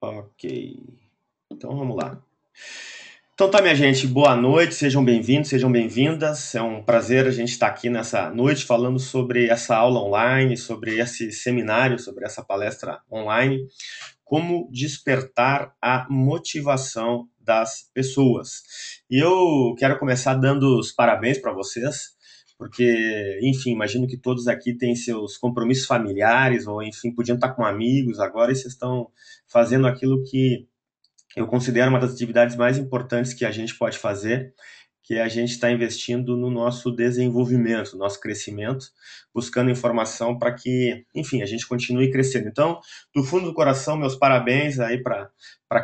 Ok. Então vamos lá. Então tá, minha gente, boa noite, sejam bem-vindos, sejam bem-vindas. É um prazer a gente estar aqui nessa noite falando sobre essa aula online, sobre esse seminário, sobre essa palestra online, como despertar a motivação das pessoas. E eu quero começar dando os parabéns para vocês porque, enfim, imagino que todos aqui têm seus compromissos familiares, ou enfim, podiam estar com amigos agora e vocês estão fazendo aquilo que eu considero uma das atividades mais importantes que a gente pode fazer, que é a gente estar tá investindo no nosso desenvolvimento, nosso crescimento, buscando informação para que, enfim, a gente continue crescendo. Então, do fundo do coração, meus parabéns aí para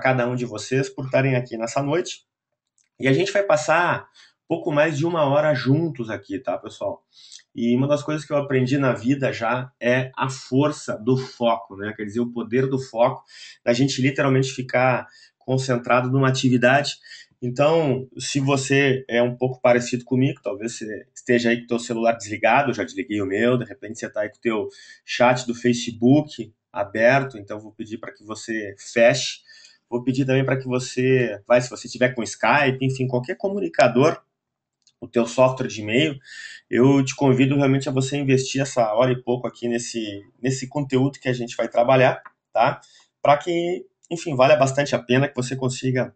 cada um de vocês por estarem aqui nessa noite. E a gente vai passar pouco mais de uma hora juntos aqui, tá, pessoal? E uma das coisas que eu aprendi na vida já é a força do foco, né? Quer dizer, o poder do foco, da gente literalmente ficar concentrado numa atividade. Então, se você é um pouco parecido comigo, talvez você esteja aí com o teu celular desligado, eu já desliguei o meu, de repente você está aí com o teu chat do Facebook aberto, então vou pedir para que você feche. Vou pedir também para que você, vai, se você tiver com Skype, enfim, qualquer comunicador o teu software de e-mail, eu te convido realmente a você investir essa hora e pouco aqui nesse, nesse conteúdo que a gente vai trabalhar, tá? Para que, enfim, valha bastante a pena que você consiga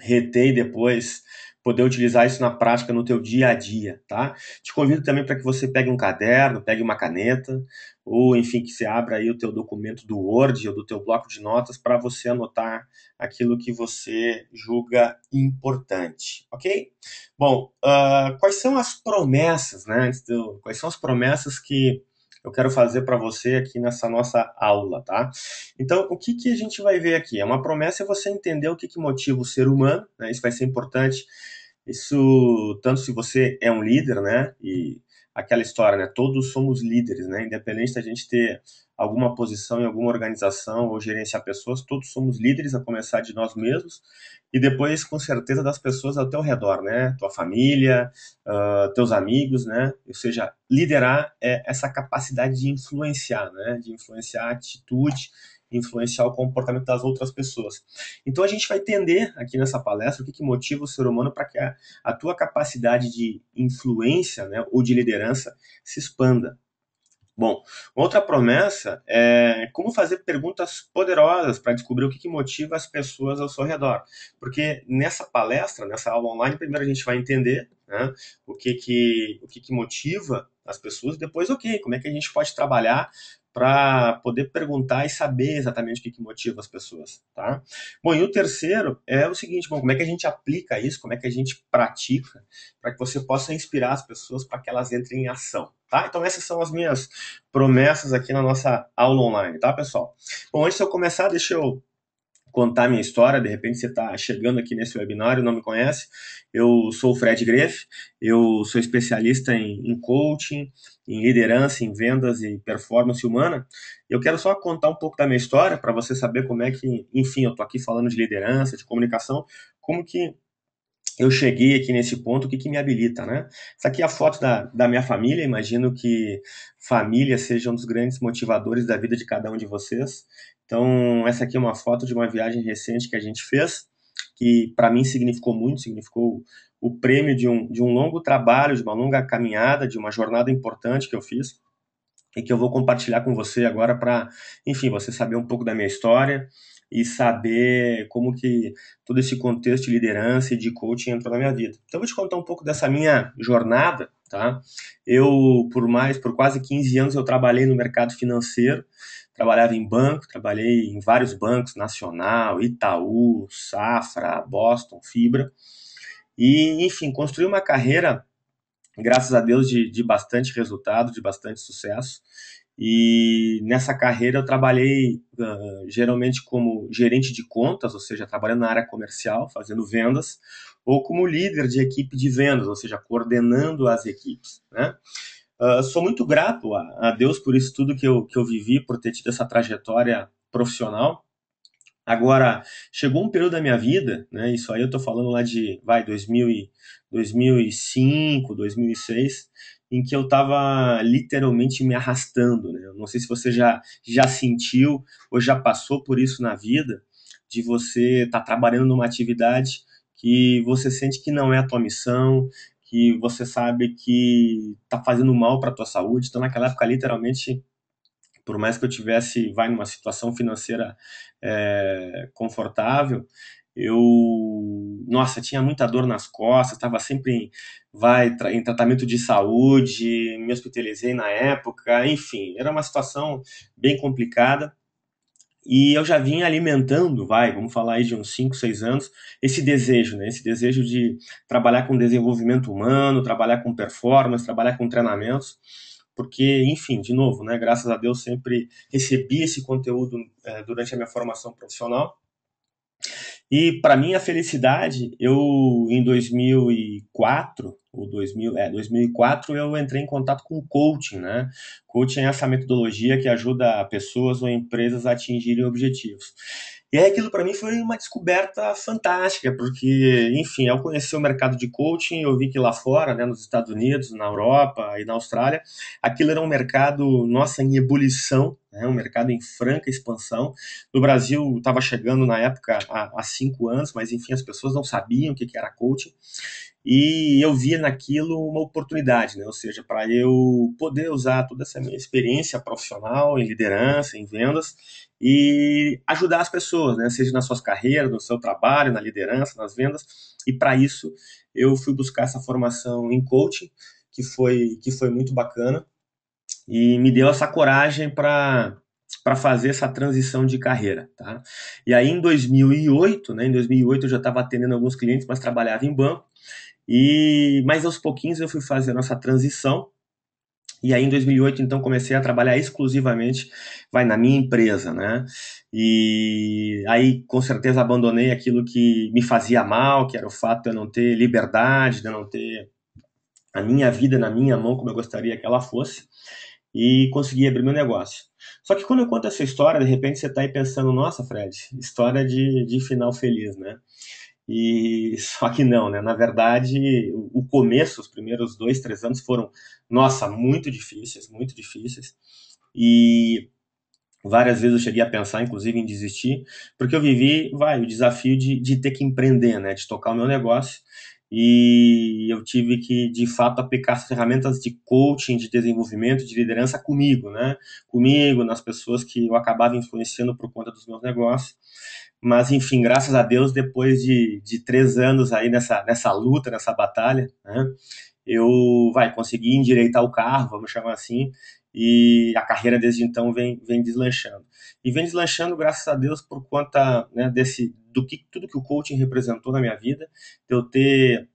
reter e depois poder utilizar isso na prática no teu dia a dia, tá? Te convido também para que você pegue um caderno, pegue uma caneta, ou enfim, que você abra aí o teu documento do Word ou do teu bloco de notas para você anotar aquilo que você julga importante, ok? Bom, uh, quais são as promessas, né? Quais são as promessas que eu quero fazer para você aqui nessa nossa aula, tá? Então, o que, que a gente vai ver aqui? É uma promessa é você entender o que, que motiva o ser humano, né? Isso vai ser importante isso, tanto se você é um líder, né? E aquela história, né? Todos somos líderes, né? Independente da gente ter alguma posição em alguma organização ou gerenciar pessoas, todos somos líderes, a começar de nós mesmos e depois, com certeza, das pessoas ao teu redor, né? Tua família, uh, teus amigos, né? Ou seja, liderar é essa capacidade de influenciar, né? De influenciar a atitude influenciar o comportamento das outras pessoas. Então a gente vai entender aqui nessa palestra o que, que motiva o ser humano para que a, a, tua capacidade de influência né, ou de liderança se expanda. Bom, outra promessa é como fazer perguntas poderosas para descobrir o que, que, motiva as pessoas ao seu redor. Porque nessa palestra, nessa aula online, primeiro a gente vai entender né, o, que, que, o que, que motiva as pessoas, depois, ok, como é que a gente pode trabalhar para poder perguntar e saber exatamente o que, que, motiva as pessoas, tá? Bom, e o terceiro é o seguinte, bom, como é que a gente aplica isso, como é que a gente pratica para que você possa inspirar as pessoas para que elas entrem em ação, tá? Então essas são as minhas promessas aqui na nossa aula online, tá, pessoal? Bom, antes de eu começar, deixa eu contar minha história, de repente você está chegando aqui nesse webinar, e não me conhece, eu sou o Fred Greff, eu sou especialista em, em, coaching, em liderança, em vendas e performance humana, eu quero só contar um pouco da minha história para você saber como é que, enfim, eu estou aqui falando de liderança, de comunicação, como que eu cheguei aqui nesse ponto, o que, que me habilita, né? Essa tá aqui é a foto da, da minha família, imagino que família seja um dos grandes motivadores da vida de cada um de vocês. Então, essa aqui é uma foto de uma viagem recente que a gente fez, que para mim significou muito, significou o prêmio de um, de um longo trabalho, de uma longa caminhada, de uma jornada importante que eu fiz e que eu vou compartilhar com você agora para, enfim, você saber um pouco da minha história e saber como que todo esse contexto de liderança e de coaching entrou na minha vida. Então, eu vou te contar um pouco dessa minha jornada, tá? Eu, por mais, por quase 15 anos, eu trabalhei no mercado financeiro, Trabalhava em banco, trabalhei em vários bancos, Nacional, Itaú, Safra, Boston, Fibra. E, enfim, construí uma carreira, graças a Deus, de, de bastante resultado, de bastante sucesso. E nessa carreira eu trabalhei uh, geralmente como gerente de contas, ou seja, trabalhando na área comercial, fazendo vendas, ou como líder de equipe de vendas, ou seja, coordenando as equipes. Né? Uh, sou muito grato a, a, Deus por isso tudo que eu, que eu vivi, por ter tido essa trajetória profissional. Agora, chegou um período da minha vida, né, isso aí eu estou falando lá de, vai, 2000 e, 2005, 2006, em que eu estava literalmente me arrastando. Né? não sei se você já, já sentiu ou já passou por isso na vida, de você estar tá trabalhando numa atividade que você sente que não é a tua missão, que você sabe que tá fazendo mal para tua saúde. Então naquela época literalmente por mais que eu tivesse vai numa situação financeira é, confortável eu nossa tinha muita dor nas costas estava sempre em, vai em tratamento de saúde me hospitalizei na época enfim era uma situação bem complicada e eu já vinha alimentando, vai, vamos falar aí de uns 5, 6 anos, esse desejo, né? Esse desejo de trabalhar com desenvolvimento humano, trabalhar com performance, trabalhar com treinamentos, porque, enfim, de novo, né? Graças a Deus sempre recebi esse conteúdo é, durante a minha formação profissional. E para minha felicidade, eu em 2004 2000, é, 2004, eu entrei em contato com o coaching, né? Coaching é essa metodologia que ajuda pessoas ou empresas a atingirem objetivos. E aí aquilo para mim foi uma descoberta fantástica, porque, enfim, ao conhecer o mercado de coaching, eu vi que lá fora, né, nos Estados Unidos, na Europa e na Austrália, aquilo era um mercado, nossa, em ebulição, né, um mercado em franca expansão. No Brasil estava chegando na época há, há, cinco anos, mas enfim, as pessoas não sabiam o que era coaching e eu via naquilo uma oportunidade, né? ou seja, para eu poder usar toda essa minha experiência profissional em liderança, em vendas e ajudar as pessoas, né? seja nas suas carreiras, no seu trabalho, na liderança, nas vendas. E para isso eu fui buscar essa formação em coaching, que foi que foi muito bacana e me deu essa coragem para para fazer essa transição de carreira, tá? E aí em 2008, né, em 2008 eu já estava atendendo alguns clientes, mas trabalhava em banco. E mas aos pouquinhos eu fui fazer a nossa transição. E aí em 2008 então comecei a trabalhar exclusivamente vai na minha empresa, né? E aí com certeza abandonei aquilo que me fazia mal, que era o fato de eu não ter liberdade, de eu não ter a minha vida na minha mão como eu gostaria que ela fosse e consegui abrir meu negócio. Só que quando eu conto essa história, de repente você está aí pensando, nossa, Fred, história de, de final feliz, né? E só que não, né? Na verdade, o começo, os primeiros dois, três anos foram, nossa, muito difíceis, muito difíceis. E várias vezes eu cheguei a pensar, inclusive, em desistir, porque eu vivi, vai, o desafio de, de ter que empreender, né? De tocar o meu negócio. E eu tive que, de fato, aplicar as ferramentas de coaching, de desenvolvimento, de liderança comigo, né? Comigo, nas pessoas que eu acabava influenciando por conta dos meus negócios. Mas, enfim, graças a Deus, depois de, de três anos aí nessa, nessa luta, nessa batalha, né, eu vai, consegui endireitar o carro, vamos chamar assim, e a carreira desde então vem, vem deslanchando. E vem deslanchando, graças a Deus, por conta né, desse do que tudo que o coaching representou na minha vida, de eu ter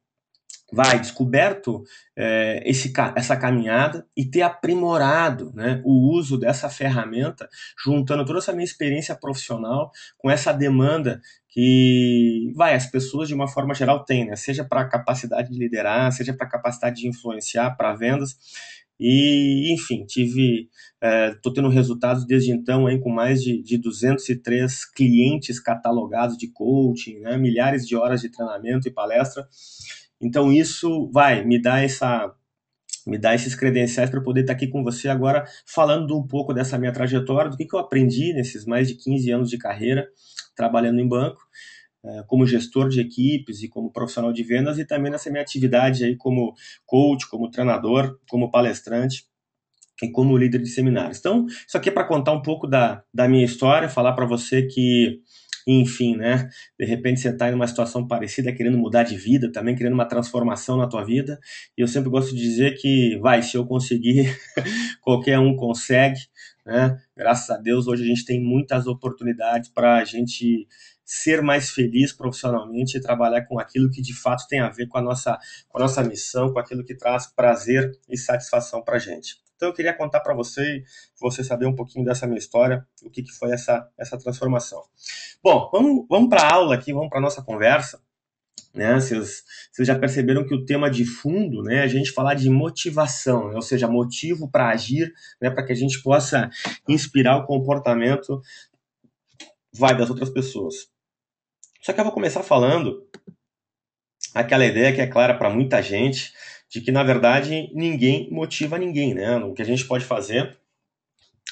vai descoberto é, esse, essa caminhada e ter aprimorado né, o uso dessa ferramenta, juntando toda essa minha experiência profissional com essa demanda que vai as pessoas de uma forma geral têm, né, seja para a capacidade de liderar, seja para a capacidade de influenciar para vendas. E, enfim, tive, estou é, tendo resultados desde então hein, com mais de, de 203 clientes catalogados de coaching, né, milhares de horas de treinamento e palestra. Então isso vai me dar essa me dar esses credenciais para poder estar tá aqui com você agora falando um pouco dessa minha trajetória, do que, que eu aprendi nesses mais de 15 anos de carreira trabalhando em banco, eh, como gestor de equipes e como profissional de vendas e também nessa minha atividade aí como coach, como treinador, como palestrante e como líder de seminários. Então, isso aqui é para contar um pouco da, da minha história, falar para você que enfim, né? De repente você está em uma situação parecida, querendo mudar de vida também, querendo uma transformação na tua vida. E eu sempre gosto de dizer que, vai, se eu conseguir, qualquer um consegue, né? Graças a Deus, hoje a gente tem muitas oportunidades para a gente ser mais feliz profissionalmente e trabalhar com aquilo que de fato tem a ver com a nossa, com a nossa missão, com aquilo que traz prazer e satisfação para a gente. Então eu queria contar para você, você saber um pouquinho dessa minha história, o que, que foi essa, essa transformação. Bom, vamos, vamos para a aula aqui, vamos para nossa conversa. Né? Vocês, vocês já perceberam que o tema de fundo né, é a gente falar de motivação, né? ou seja, motivo para agir, né, para que a gente possa inspirar o comportamento vai das outras pessoas. Só que eu vou começar falando aquela ideia que é clara para muita gente, de que, na verdade, ninguém motiva ninguém, né? O que a gente pode fazer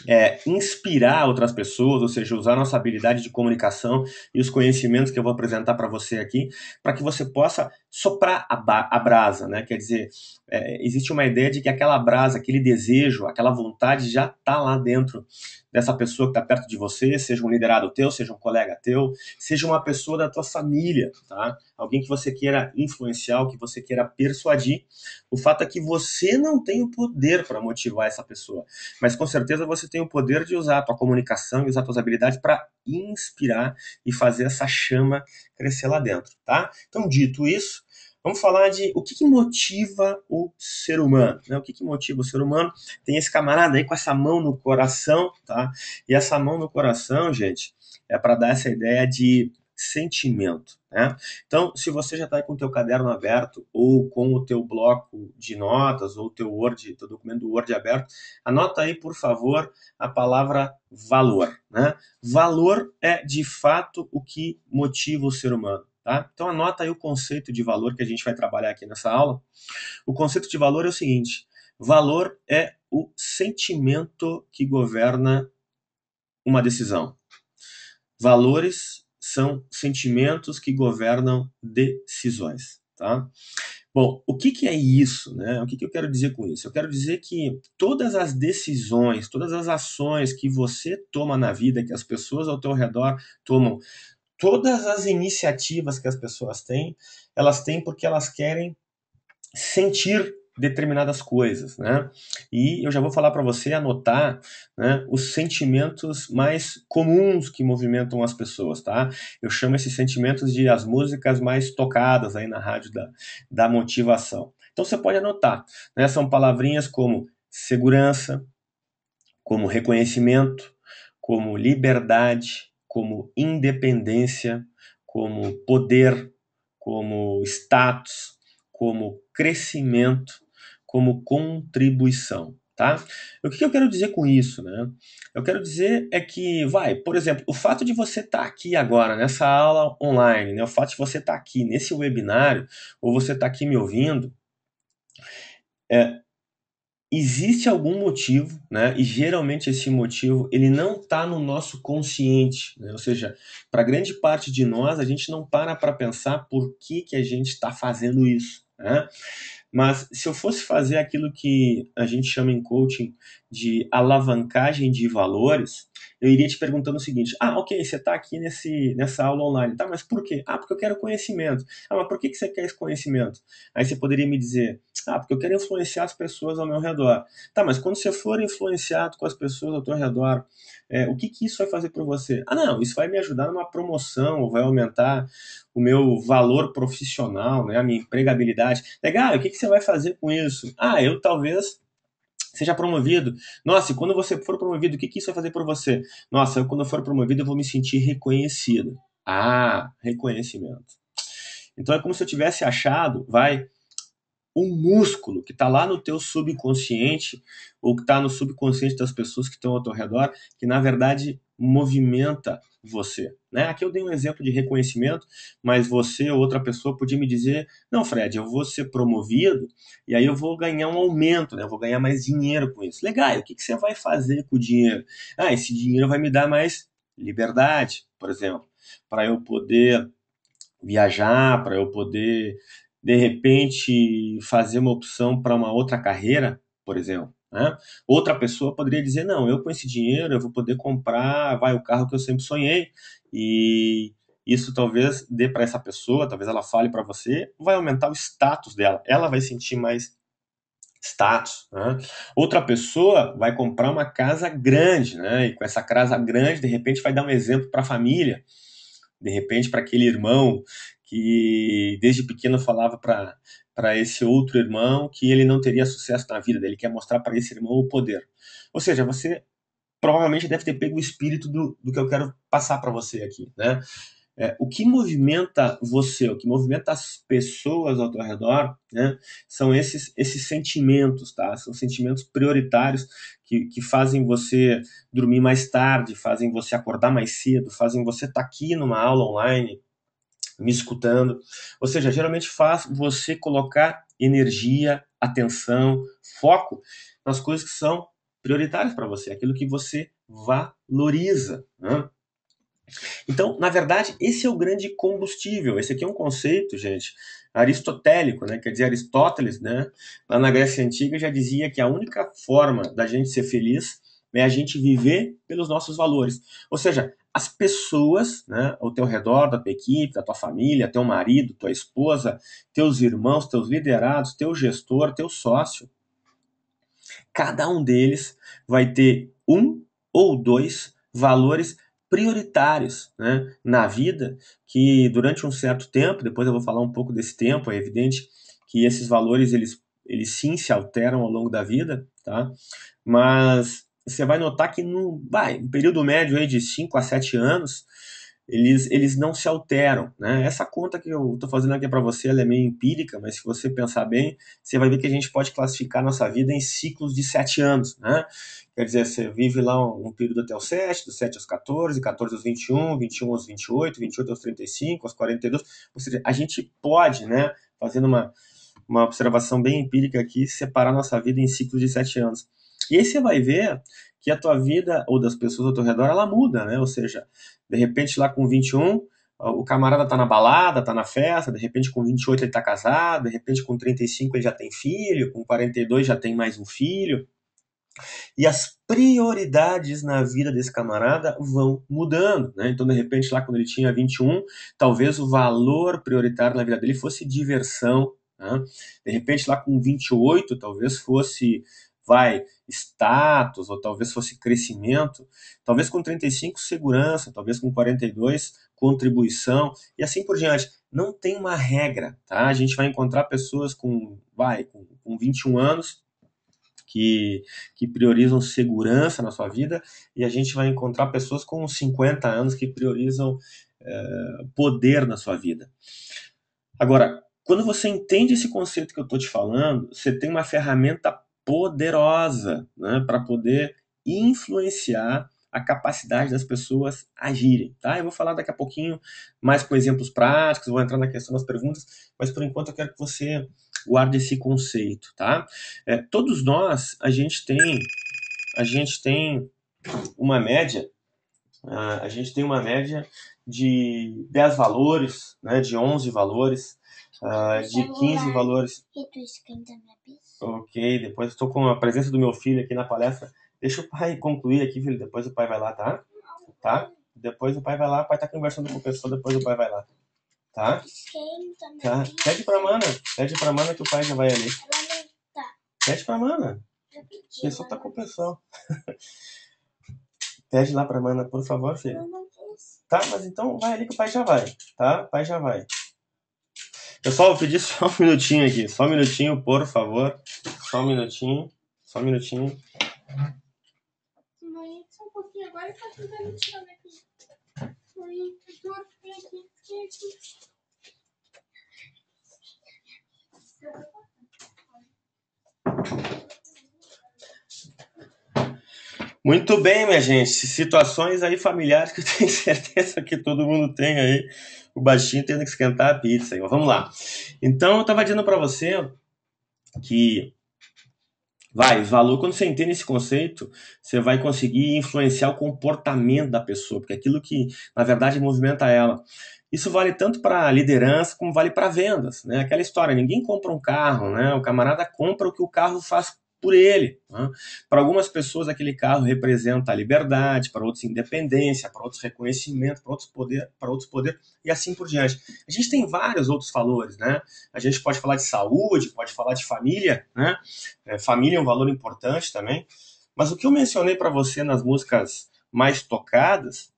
é inspirar outras pessoas, ou seja, usar nossa habilidade de comunicação e os conhecimentos que eu vou apresentar para você aqui, para que você possa soprar a, a brasa, né? Quer dizer, é, existe uma ideia de que aquela brasa, aquele desejo, aquela vontade já está lá dentro dessa pessoa que está perto de você, seja um liderado teu, seja um colega teu, seja uma pessoa da tua família, tá? Alguém que você queira influenciar, que você queira persuadir. O fato é que você não tem o poder para motivar essa pessoa, mas com certeza você tem o poder de usar a tua comunicação e usar as tuas habilidades para inspirar e fazer essa chama crescer lá dentro, tá? Então, dito isso, Vamos falar de o que, que motiva o ser humano, né? O que, que motiva o ser humano? Tem esse camarada aí com essa mão no coração, tá? E essa mão no coração, gente, é para dar essa ideia de sentimento. Né? Então, se você já está com o teu caderno aberto ou com o teu bloco de notas ou o teu Word, teu documento Word aberto, anota aí, por favor, a palavra valor. Né? Valor é, de fato, o que motiva o ser humano. Tá? Então anota aí o conceito de valor que a gente vai trabalhar aqui nessa aula. O conceito de valor é o seguinte: valor é o sentimento que governa uma decisão. Valores são sentimentos que governam decisões. Tá? Bom, o que, que é isso? Né? O que, que eu quero dizer com isso? Eu quero dizer que todas as decisões, todas as ações que você toma na vida, que as pessoas ao teu redor tomam todas as iniciativas que as pessoas têm, elas têm porque elas querem sentir determinadas coisas, né? E eu já vou falar para você anotar né, os sentimentos mais comuns que movimentam as pessoas, tá? Eu chamo esses sentimentos de as músicas mais tocadas aí na rádio da, da motivação. Então você pode anotar, né? São palavrinhas como segurança, como reconhecimento, como liberdade, como independência, como poder, como status, como crescimento, como contribuição. Tá? O que eu quero dizer com isso? Né? Eu quero dizer é que, vai, por exemplo, o fato de você estar tá aqui agora, nessa aula online, né? o fato de você estar tá aqui nesse webinário, ou você estar tá aqui me ouvindo, é, existe algum motivo, né? E geralmente esse motivo ele não está no nosso consciente, né? ou seja, para grande parte de nós a gente não para para pensar por que que a gente está fazendo isso, né? Mas se eu fosse fazer aquilo que a gente chama em coaching de alavancagem de valores, eu iria te perguntando o seguinte: ah, ok, você está aqui nesse, nessa aula online, tá? Mas por quê? Ah, porque eu quero conhecimento. Ah, mas por que, que você quer esse conhecimento? Aí você poderia me dizer: ah, porque eu quero influenciar as pessoas ao meu redor. Tá, mas quando você for influenciado com as pessoas ao teu redor, é, o que, que isso vai fazer para você? Ah, não, isso vai me ajudar numa promoção, vai aumentar o meu valor profissional, né, a minha empregabilidade. Legal, o que, que você vai fazer com isso? Ah, eu talvez Seja promovido. Nossa, e quando você for promovido, o que, que isso vai fazer por você? Nossa, eu quando eu for promovido, eu vou me sentir reconhecido. Ah, reconhecimento. Então é como se eu tivesse achado, vai, o músculo que está lá no teu subconsciente, ou que está no subconsciente das pessoas que estão ao teu redor, que na verdade movimenta você. Né? Aqui eu dei um exemplo de reconhecimento, mas você ou outra pessoa podia me dizer: não, Fred, eu vou ser promovido e aí eu vou ganhar um aumento, né? eu vou ganhar mais dinheiro com isso. Legal, o que, que você vai fazer com o dinheiro? Ah, esse dinheiro vai me dar mais liberdade, por exemplo, para eu poder viajar, para eu poder de repente fazer uma opção para uma outra carreira, por exemplo. Né? Outra pessoa poderia dizer, não, eu com esse dinheiro eu vou poder comprar, vai, o carro que eu sempre sonhei, e isso talvez dê para essa pessoa, talvez ela fale para você, vai aumentar o status dela, ela vai sentir mais status. Né? Outra pessoa vai comprar uma casa grande, né? e com essa casa grande, de repente, vai dar um exemplo para a família, de repente, para aquele irmão que desde pequeno falava para esse outro irmão que ele não teria sucesso na vida, ele quer mostrar para esse irmão o poder. Ou seja, você provavelmente deve ter pego o espírito do, do que eu quero passar para você aqui, né? É, o que movimenta você, o que movimenta as pessoas ao teu redor, né, são esses, esses sentimentos, tá? São sentimentos prioritários que, que fazem você dormir mais tarde, fazem você acordar mais cedo, fazem você estar tá aqui numa aula online, me escutando. Ou seja, geralmente faz você colocar energia, atenção, foco nas coisas que são prioritárias para você, aquilo que você valoriza. Né? Então, na verdade, esse é o grande combustível. Esse aqui é um conceito, gente, aristotélico, né? Quer dizer, Aristóteles, né? Lá na Grécia Antiga já dizia que a única forma da gente ser feliz é a gente viver pelos nossos valores. Ou seja, as pessoas né, ao teu redor, da tua equipe, da tua família, teu marido, tua esposa, teus irmãos, teus liderados, teu gestor, teu sócio. Cada um deles vai ter um ou dois valores prioritários né, na vida que durante um certo tempo, depois eu vou falar um pouco desse tempo, é evidente que esses valores eles, eles sim se alteram ao longo da vida, tá? mas você vai notar que no vai, um período médio aí de 5 a 7 anos, eles, eles não se alteram. Né? Essa conta que eu estou fazendo aqui para você é meio empírica, mas se você pensar bem, você vai ver que a gente pode classificar nossa vida em ciclos de 7 anos. Né? Quer dizer, você vive lá um, um período até os 7, dos 7 aos 14, 14 aos 21, 21 aos 28, 28 aos 35, aos 42. Ou seja, a gente pode, né, fazendo uma, uma observação bem empírica aqui, separar nossa vida em ciclos de 7 anos. E aí você vai ver que a tua vida ou das pessoas ao teu redor ela muda, né? Ou seja, de repente lá com 21, ah, o camarada tá na balada, tá na festa, de repente com 28 ele tá casado, de repente com 35 ele já tem filho, com 42 já tem mais um filho. E as prioridades na vida desse camarada vão mudando, né? Então, de repente, lá quando ele tinha 21, talvez o valor prioritário na vida dele fosse diversão, né? De repente, lá com 28, talvez fosse vai status, ou talvez fosse crescimento, talvez com 35 segurança, talvez com 42 contribuição e assim por diante. Não tem uma regra, tá? A gente vai encontrar pessoas com, vai, com, com 21 anos que, que, priorizam segurança na sua vida, e a gente vai encontrar pessoas com 50 anos que priorizam eh, poder na sua vida. Agora, quando você entende esse conceito que eu estou te falando, você tem uma ferramenta poderosa né, para poder influenciar a capacidade das pessoas agirem. Tá? Eu vou falar daqui a pouquinho mais com exemplos práticos, vou entrar na questão das perguntas, mas por enquanto eu quero que você guarde esse conceito. Tá? É, todos nós, a gente tem, a gente tem uma média, a gente tem uma média de 10 valores, né, de 11 valores, ah, de 15 valores. E tu esquenta minha pizza? Ok, depois estou com a presença do meu filho aqui na palestra. Deixa o pai concluir aqui, filho. Depois o pai vai lá, tá? Tá? Depois o pai vai lá, o pai tá conversando com o pessoal, depois o pai vai lá. Tá? Tá. Pede pra mana. Pede pra mana que o pai já vai ali. Pede pra mana. O pessoal tá com o pessoal. Pede lá pra mana, por favor, filho. Tá, mas então vai ali que o pai já vai. Tá? O pai já vai. Eu só vou pedir só um minutinho aqui. Só um minutinho, por favor. Só um minutinho. Só um minutinho. Mãe, só um pouquinho. Agora tá tudo tirar aqui. Mãe, eu tô aqui. Fiquei é aqui. Muito bem, minha gente. Situações aí familiares que eu tenho certeza que todo mundo tem aí. O baixinho tendo que esquentar a pizza. Mas vamos lá. Então, eu estava dizendo para você que vai, valor, quando você entende esse conceito, você vai conseguir influenciar o comportamento da pessoa, porque é aquilo que, na verdade, movimenta ela. Isso vale tanto para liderança como vale para vendas, né? Aquela história, ninguém compra um carro, né? O camarada compra o que o carro faz por ele. Né? Para algumas pessoas, aquele carro representa a liberdade, para outros, independência, para outros, reconhecimento, para outros, poder, para outros, poder e assim por diante. A gente tem vários outros valores, né? A gente pode falar de saúde, pode falar de família, né? É, família é um valor importante também. Mas o que eu mencionei para você nas músicas mais tocadas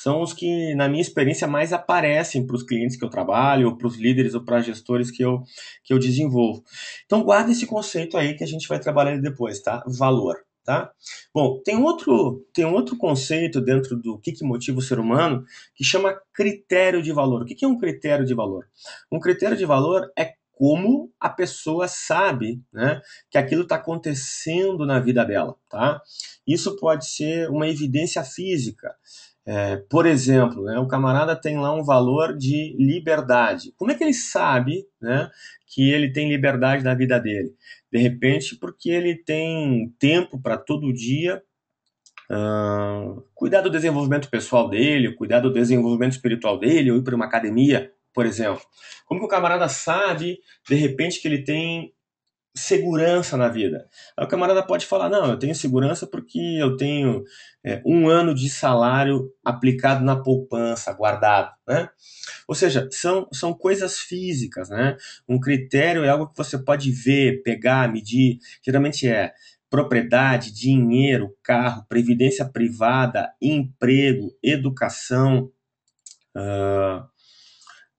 são os que, na minha experiência, mais aparecem para os clientes que eu trabalho, ou para os líderes ou para gestores que eu, que eu desenvolvo. Então, guarda esse conceito aí que a gente vai trabalhar depois, tá? Valor. Tá? Bom, tem outro, tem outro conceito dentro do que, que motiva o ser humano que chama critério de valor. O que, que é um critério de valor? Um critério de valor é como a pessoa sabe né, que aquilo está acontecendo na vida dela. Tá? Isso pode ser uma evidência física, é, por exemplo, né, o camarada tem lá um valor de liberdade. Como é que ele sabe né, que ele tem liberdade na vida dele? De repente, porque ele tem tempo para todo dia uh, cuidar do desenvolvimento pessoal dele, cuidar do desenvolvimento espiritual dele, ou ir para uma academia, por exemplo. Como que o camarada sabe, de repente, que ele tem segurança na vida. Aí o camarada pode falar: não, eu tenho segurança porque eu tenho é, um ano de salário aplicado na poupança, guardado. Né? Ou seja, são, são coisas físicas. Né? Um critério é algo que você pode ver, pegar, medir. Geralmente é propriedade, dinheiro, carro, previdência privada, emprego, educação. Uh,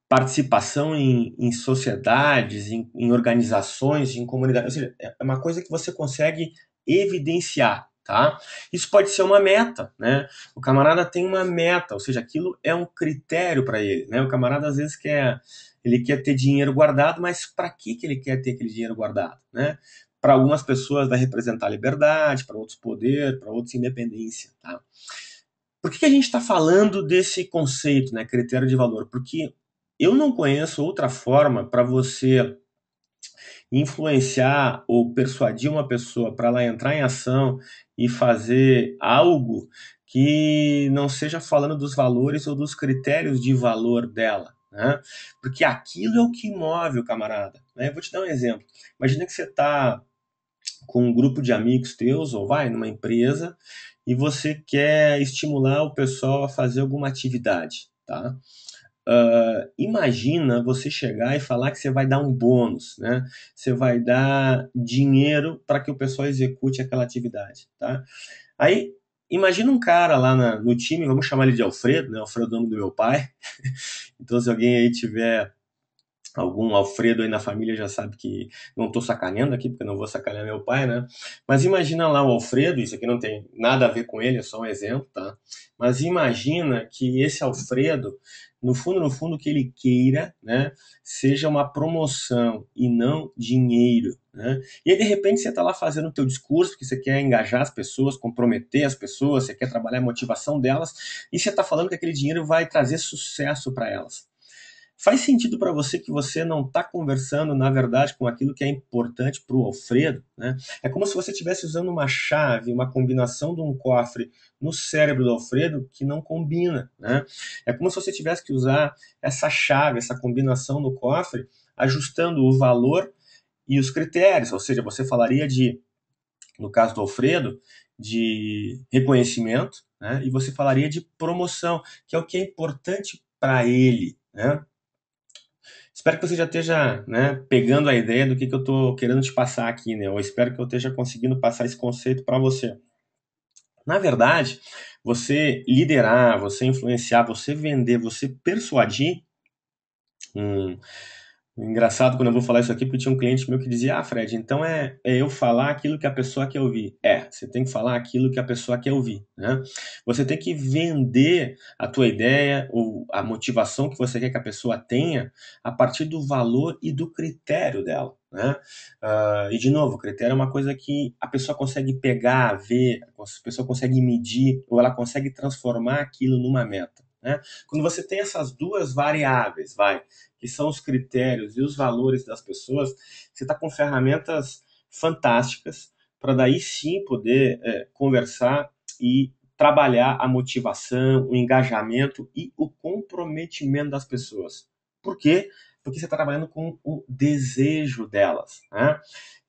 participação em, em sociedades, em, em, organizações, em comunidades. Ou seja, é uma coisa que você consegue evidenciar, tá? Isso pode ser uma meta, né? O camarada tem uma meta, ou seja, aquilo é um critério para ele, né? O camarada às vezes quer, ele quer ter dinheiro guardado, mas para que que ele quer ter aquele dinheiro guardado, né? Para algumas pessoas vai representar liberdade, para outros poder, para outros independência, tá? Por que, que a gente está falando desse conceito, né, critério de valor? Porque eu não conheço outra forma para você influenciar ou persuadir uma pessoa para ela entrar em ação e fazer algo que não seja falando dos valores ou dos critérios de valor dela. Né? Porque aquilo é o que move o camarada. Né? Vou te dar um exemplo. Imagina que você está com um grupo de amigos teus ou vai numa empresa e você quer estimular o pessoal a fazer alguma atividade, tá? Uh, imagina você chegar e falar que você vai dar um bônus, né? Você vai dar dinheiro para que o pessoal execute aquela atividade, tá? Aí imagina um cara lá na, no time, vamos chamar ele de Alfredo, né? Alfredo é o nome do meu pai. então, se alguém aí tiver algum Alfredo aí na família já sabe que não estou sacaneando aqui, porque não vou sacanear meu pai, né? Mas imagina lá o Alfredo, isso aqui não tem nada a ver com ele, é só um exemplo, tá? Mas imagina que esse Alfredo, no fundo, no fundo, que ele queira, né, seja uma promoção e não dinheiro, né? E aí, de repente, você está lá fazendo o teu discurso, porque você quer engajar as pessoas, comprometer as pessoas, você quer trabalhar a motivação delas, e você está falando que aquele dinheiro vai trazer sucesso para elas. Faz sentido para você que você não está conversando, na verdade, com aquilo que é importante para o Alfredo? Né? É como se você estivesse usando uma chave, uma combinação de um cofre no cérebro do Alfredo que não combina. Né? É como se você tivesse que usar essa chave, essa combinação no cofre, ajustando o valor e os critérios. Ou seja, você falaria de, no caso do Alfredo, de reconhecimento, né? e você falaria de promoção, que é o que é importante para ele. Né? Espero que você já esteja né, pegando a ideia do que, que eu estou querendo te passar aqui, né? Eu espero que eu esteja conseguindo passar esse conceito para você. Na verdade, você liderar, você influenciar, você vender, você persuadir. Hum, Engraçado quando eu vou falar isso aqui, porque tinha um cliente meu que dizia: Ah, Fred, então é, é, eu falar aquilo que a pessoa quer ouvir. É, você tem que falar aquilo que a pessoa quer ouvir. Né? Você tem que vender a tua ideia ou a motivação que você quer que a pessoa tenha a partir do valor e do critério dela. Né? Uh, e de novo, o critério é uma coisa que a pessoa consegue pegar, ver, a pessoa consegue medir ou ela consegue transformar aquilo numa meta. Né? Quando você tem essas duas variáveis, vai, que são os critérios e os valores das pessoas, você está com ferramentas fantásticas para daí sim poder é, conversar e trabalhar a motivação, o engajamento e o comprometimento das pessoas. Porque porque você está trabalhando com o desejo delas. Né?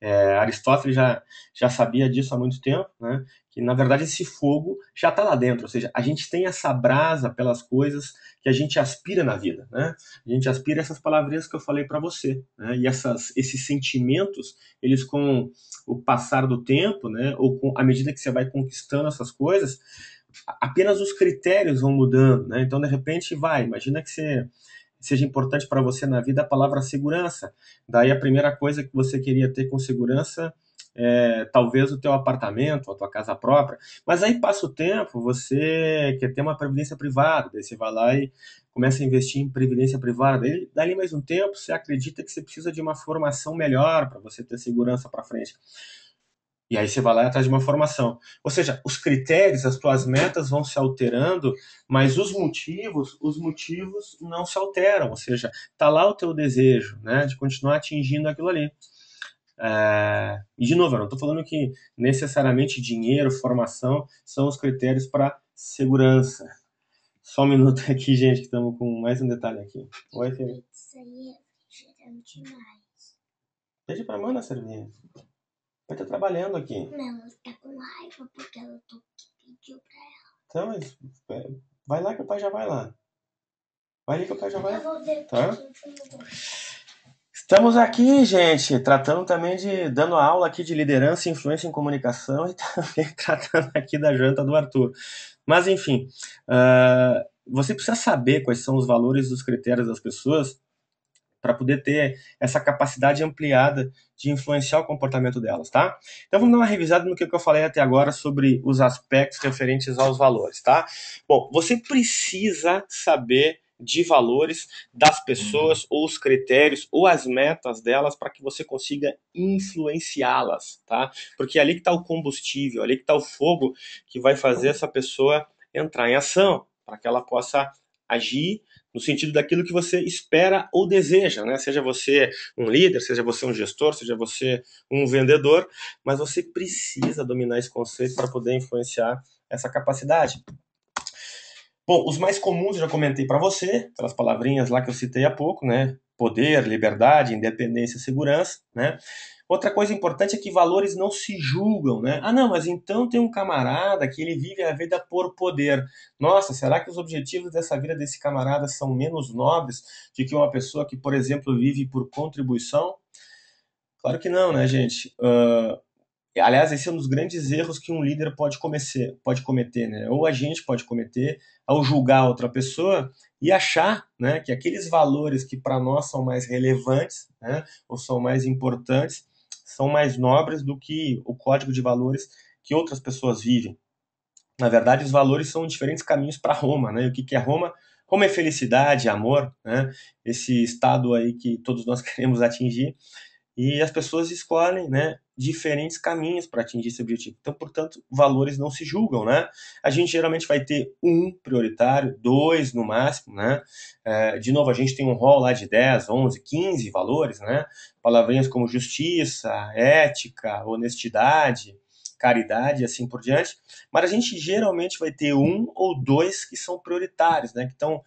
É, Aristóteles já, já sabia disso há muito tempo, né? que na verdade esse fogo já está lá dentro, ou seja, a gente tem essa brasa pelas coisas que a gente aspira na vida. Né? A gente aspira essas palavrinhas que eu falei para você. Né? E essas, esses sentimentos, eles com o passar do tempo, né? ou com, à medida que você vai conquistando essas coisas, apenas os critérios vão mudando, né? Então, de repente, vai, imagina que você seja importante para você na vida a palavra segurança. Daí a primeira coisa que você queria ter com segurança é, talvez o teu apartamento, a tua casa própria. Mas aí passa o tempo, você quer ter uma previdência privada, daí você vai lá e começa a investir em previdência privada. Daí, dali mais um tempo, você acredita que você precisa de uma formação melhor para você ter segurança para frente. E aí você vai lá atrás de uma formação. Ou seja, os critérios, as tuas metas vão se alterando, mas os motivos, os motivos não se alteram. Ou seja, tá lá o teu desejo, né, de continuar atingindo aquilo ali. É... E de novo, eu não estou falando que necessariamente dinheiro, formação são os critérios para segurança. Só um minuto aqui, gente, que estamos com mais um detalhe aqui. Oi, Felipe. Isso aí é refrigerante Pede para a mana servir. Mas tá trabalhando aqui. Não, ela tá com raiva porque ela pediu pra ela. Então, mas é, vai lá que o pai já vai lá. Vai ali que o pai já vai. Eu vou ver tá? Estamos aqui, gente, tratando também de. dando aula aqui de liderança, influência em comunicação e também tratando aqui da janta do Arthur. Mas, enfim, uh, você precisa saber quais são os valores e os critérios das pessoas para poder ter essa capacidade ampliada de influenciar o comportamento delas, tá? Então vamos dar uma revisada no que eu falei até agora sobre os aspectos referentes aos valores, tá? Bom, você precisa saber de valores das pessoas ou os critérios ou as metas delas para que você consiga influenciá-las, tá? Porque é ali que está o combustível, é ali que está o fogo que vai fazer uhum. essa pessoa entrar em ação para que ela possa agir no sentido daquilo que você espera ou deseja, né? Seja você um líder, seja você um gestor, seja você um vendedor, mas você precisa dominar esse conceito para poder influenciar essa capacidade. Bom, os mais comuns eu já comentei para você, aquelas palavrinhas lá que eu citei há pouco, né? Poder, liberdade, independência, segurança, né? Outra coisa importante é que valores não se julgam, né? Ah, não, mas então tem um camarada que ele vive a vida por poder. Nossa, será que os objetivos dessa vida desse camarada são menos nobres do que uma pessoa que, por exemplo, vive por contribuição? Claro que não, né, gente? Uh, Aliás, esse é um dos grandes erros que um líder pode, comecer, pode cometer, né? ou a gente pode cometer ao julgar outra pessoa e achar né, que aqueles valores que para nós são mais relevantes né, ou são mais importantes são mais nobres do que o código de valores que outras pessoas vivem. Na verdade, os valores são diferentes caminhos para Roma. Né? E o que, que é Roma? Roma é felicidade, amor, né? esse estado aí que todos nós queremos atingir. E as pessoas escolhem, né, diferentes caminhos para atingir esse objetivo. Então, portanto, valores não se julgam, né? A gente geralmente vai ter um prioritário, dois no máximo, né? É, de novo, a gente tem um rol lá de 10, 11, 15 valores, né? Palavrinhas como justiça, ética, honestidade, caridade e assim por diante. Mas a gente geralmente vai ter um ou dois que são prioritários, né? Que estão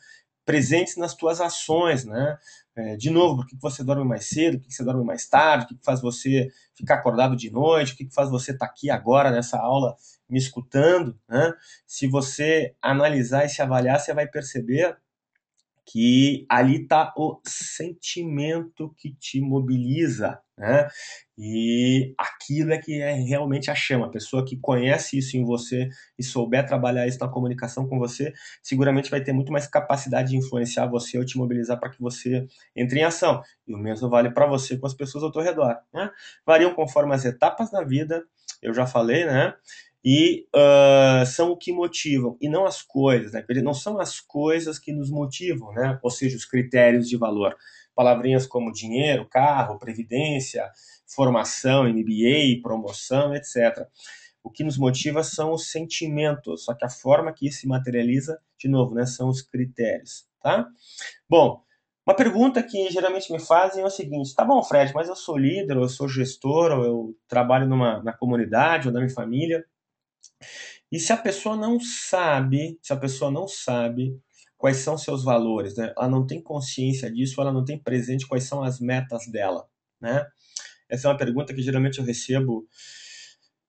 presentes nas tuas ações, né? É, de novo, por que você dorme mais cedo, por que você dorme mais tarde, o que faz você ficar acordado de noite, o que faz você estar tá aqui agora nessa aula me escutando. Né? Se você analisar e se avaliar, você vai perceber que ali está o sentimento que te mobiliza. Né? E aquilo é que é realmente a chama. A pessoa que conhece isso em você e souber trabalhar isso na comunicação com você, seguramente vai ter muito mais capacidade de influenciar você ou te mobilizar para que você entre em ação. E o mesmo vale para você com as pessoas ao teu redor. Né? Variam conforme as etapas da vida, eu já falei, né? e uh, são o que motivam e não as coisas, né? Não são as coisas que nos motivam, né? Ou seja, os critérios de valor. Palavrinhas como dinheiro, carro, previdência, formação, MBA, promoção, etc. O que nos motiva são os sentimentos, só que a forma que isso se materializa, de novo, né, são os critérios, tá? Bom, uma pergunta que geralmente me fazem é o seguinte: tá bom, Fred, mas eu sou líder, eu sou gestor, ou eu trabalho numa, na comunidade ou na minha família, e se a pessoa não sabe, se a pessoa não sabe quais são seus valores, né? ela não tem consciência disso, ela não tem presente quais são as metas dela, né? Essa é uma pergunta que geralmente eu recebo,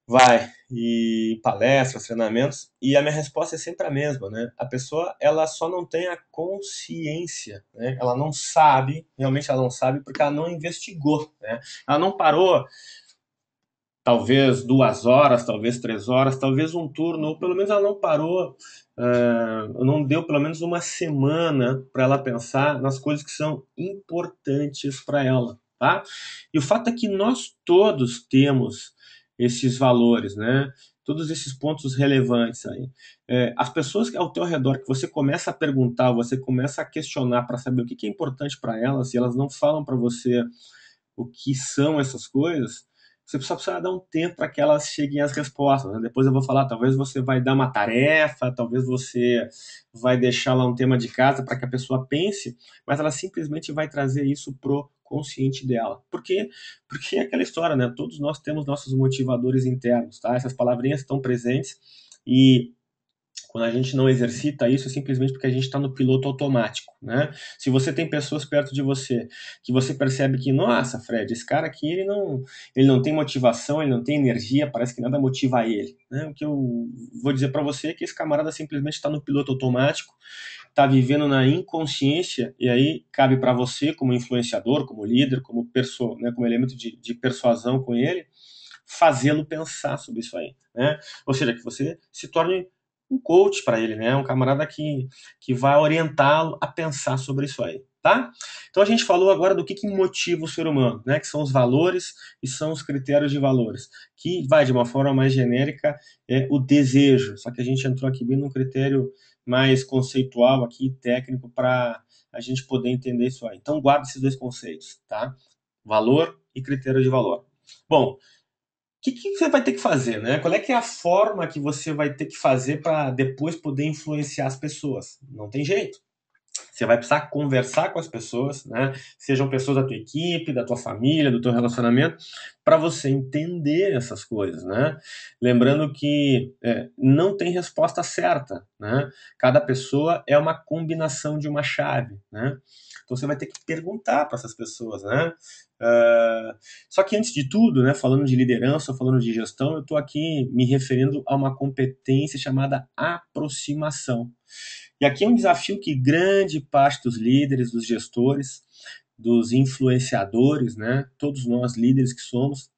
vai, em palestras, treinamentos, e a minha resposta é sempre a mesma, né? A pessoa, ela só não tem a consciência, né? Ela não sabe, realmente ela não sabe, porque ela não investigou, né? Ela não parou talvez duas horas, talvez três horas, talvez um turno, ou pelo menos ela não parou, uh, não deu pelo menos uma semana para ela pensar nas coisas que são importantes para ela, tá? E o fato é que nós todos temos esses valores, né? Todos esses pontos relevantes aí. É, as pessoas ao teu redor que você começa a perguntar, você começa a questionar para saber o que, que é importante para elas e elas não falam para você o que são essas coisas, você só precisa dar um tempo para que elas cheguem às respostas. Né? Depois eu vou falar, talvez você vai dar uma tarefa, talvez você vai deixar lá um tema de casa para que a pessoa pense, mas ela simplesmente vai trazer isso pro consciente dela. Por quê? Porque é aquela história, né? Todos nós temos nossos motivadores internos, tá? Essas palavrinhas estão presentes e quando a gente não exercita isso é simplesmente porque a gente está no piloto automático, né? Se você tem pessoas perto de você que você percebe que, nossa, Fred, esse cara aqui ele não, ele não tem motivação, ele não tem energia, parece que nada motiva ele, né? O que eu vou dizer para você é que esse camarada simplesmente está no piloto automático, está vivendo na inconsciência e aí cabe para você como influenciador, como líder, como perso, né, como elemento de, de persuasão com ele, fazê-lo pensar sobre isso aí, né? Ou seja, que você se torne um coach para ele, né? Um camarada que, que vai orientá-lo a pensar sobre isso aí, tá? Então a gente falou agora do que, que motiva o ser humano, né? Que são os valores e são os critérios de valores, que vai de uma forma mais genérica é o desejo. Só que a gente entrou aqui bem num critério mais conceitual aqui, técnico para a gente poder entender isso aí. Então guarda esses dois conceitos, tá? Valor e critério de valor. Bom, que, que você vai ter que fazer, né? Qual é que é a forma que você vai ter que fazer para depois poder influenciar as pessoas? Não tem jeito. Você vai precisar conversar com as pessoas, né? Sejam pessoas da tua equipe, da tua família, do teu relacionamento, para você entender essas coisas, né? Lembrando que é, não tem resposta certa, né? Cada pessoa é uma combinação de uma chave, né? Então você vai ter que perguntar para essas pessoas, né? Uh, só que antes de tudo, né, falando de liderança, falando de gestão, eu estou aqui me referindo a uma competência chamada aproximação. E aqui é um desafio que grande parte dos líderes, dos gestores, dos influenciadores, né, todos nós líderes que somos,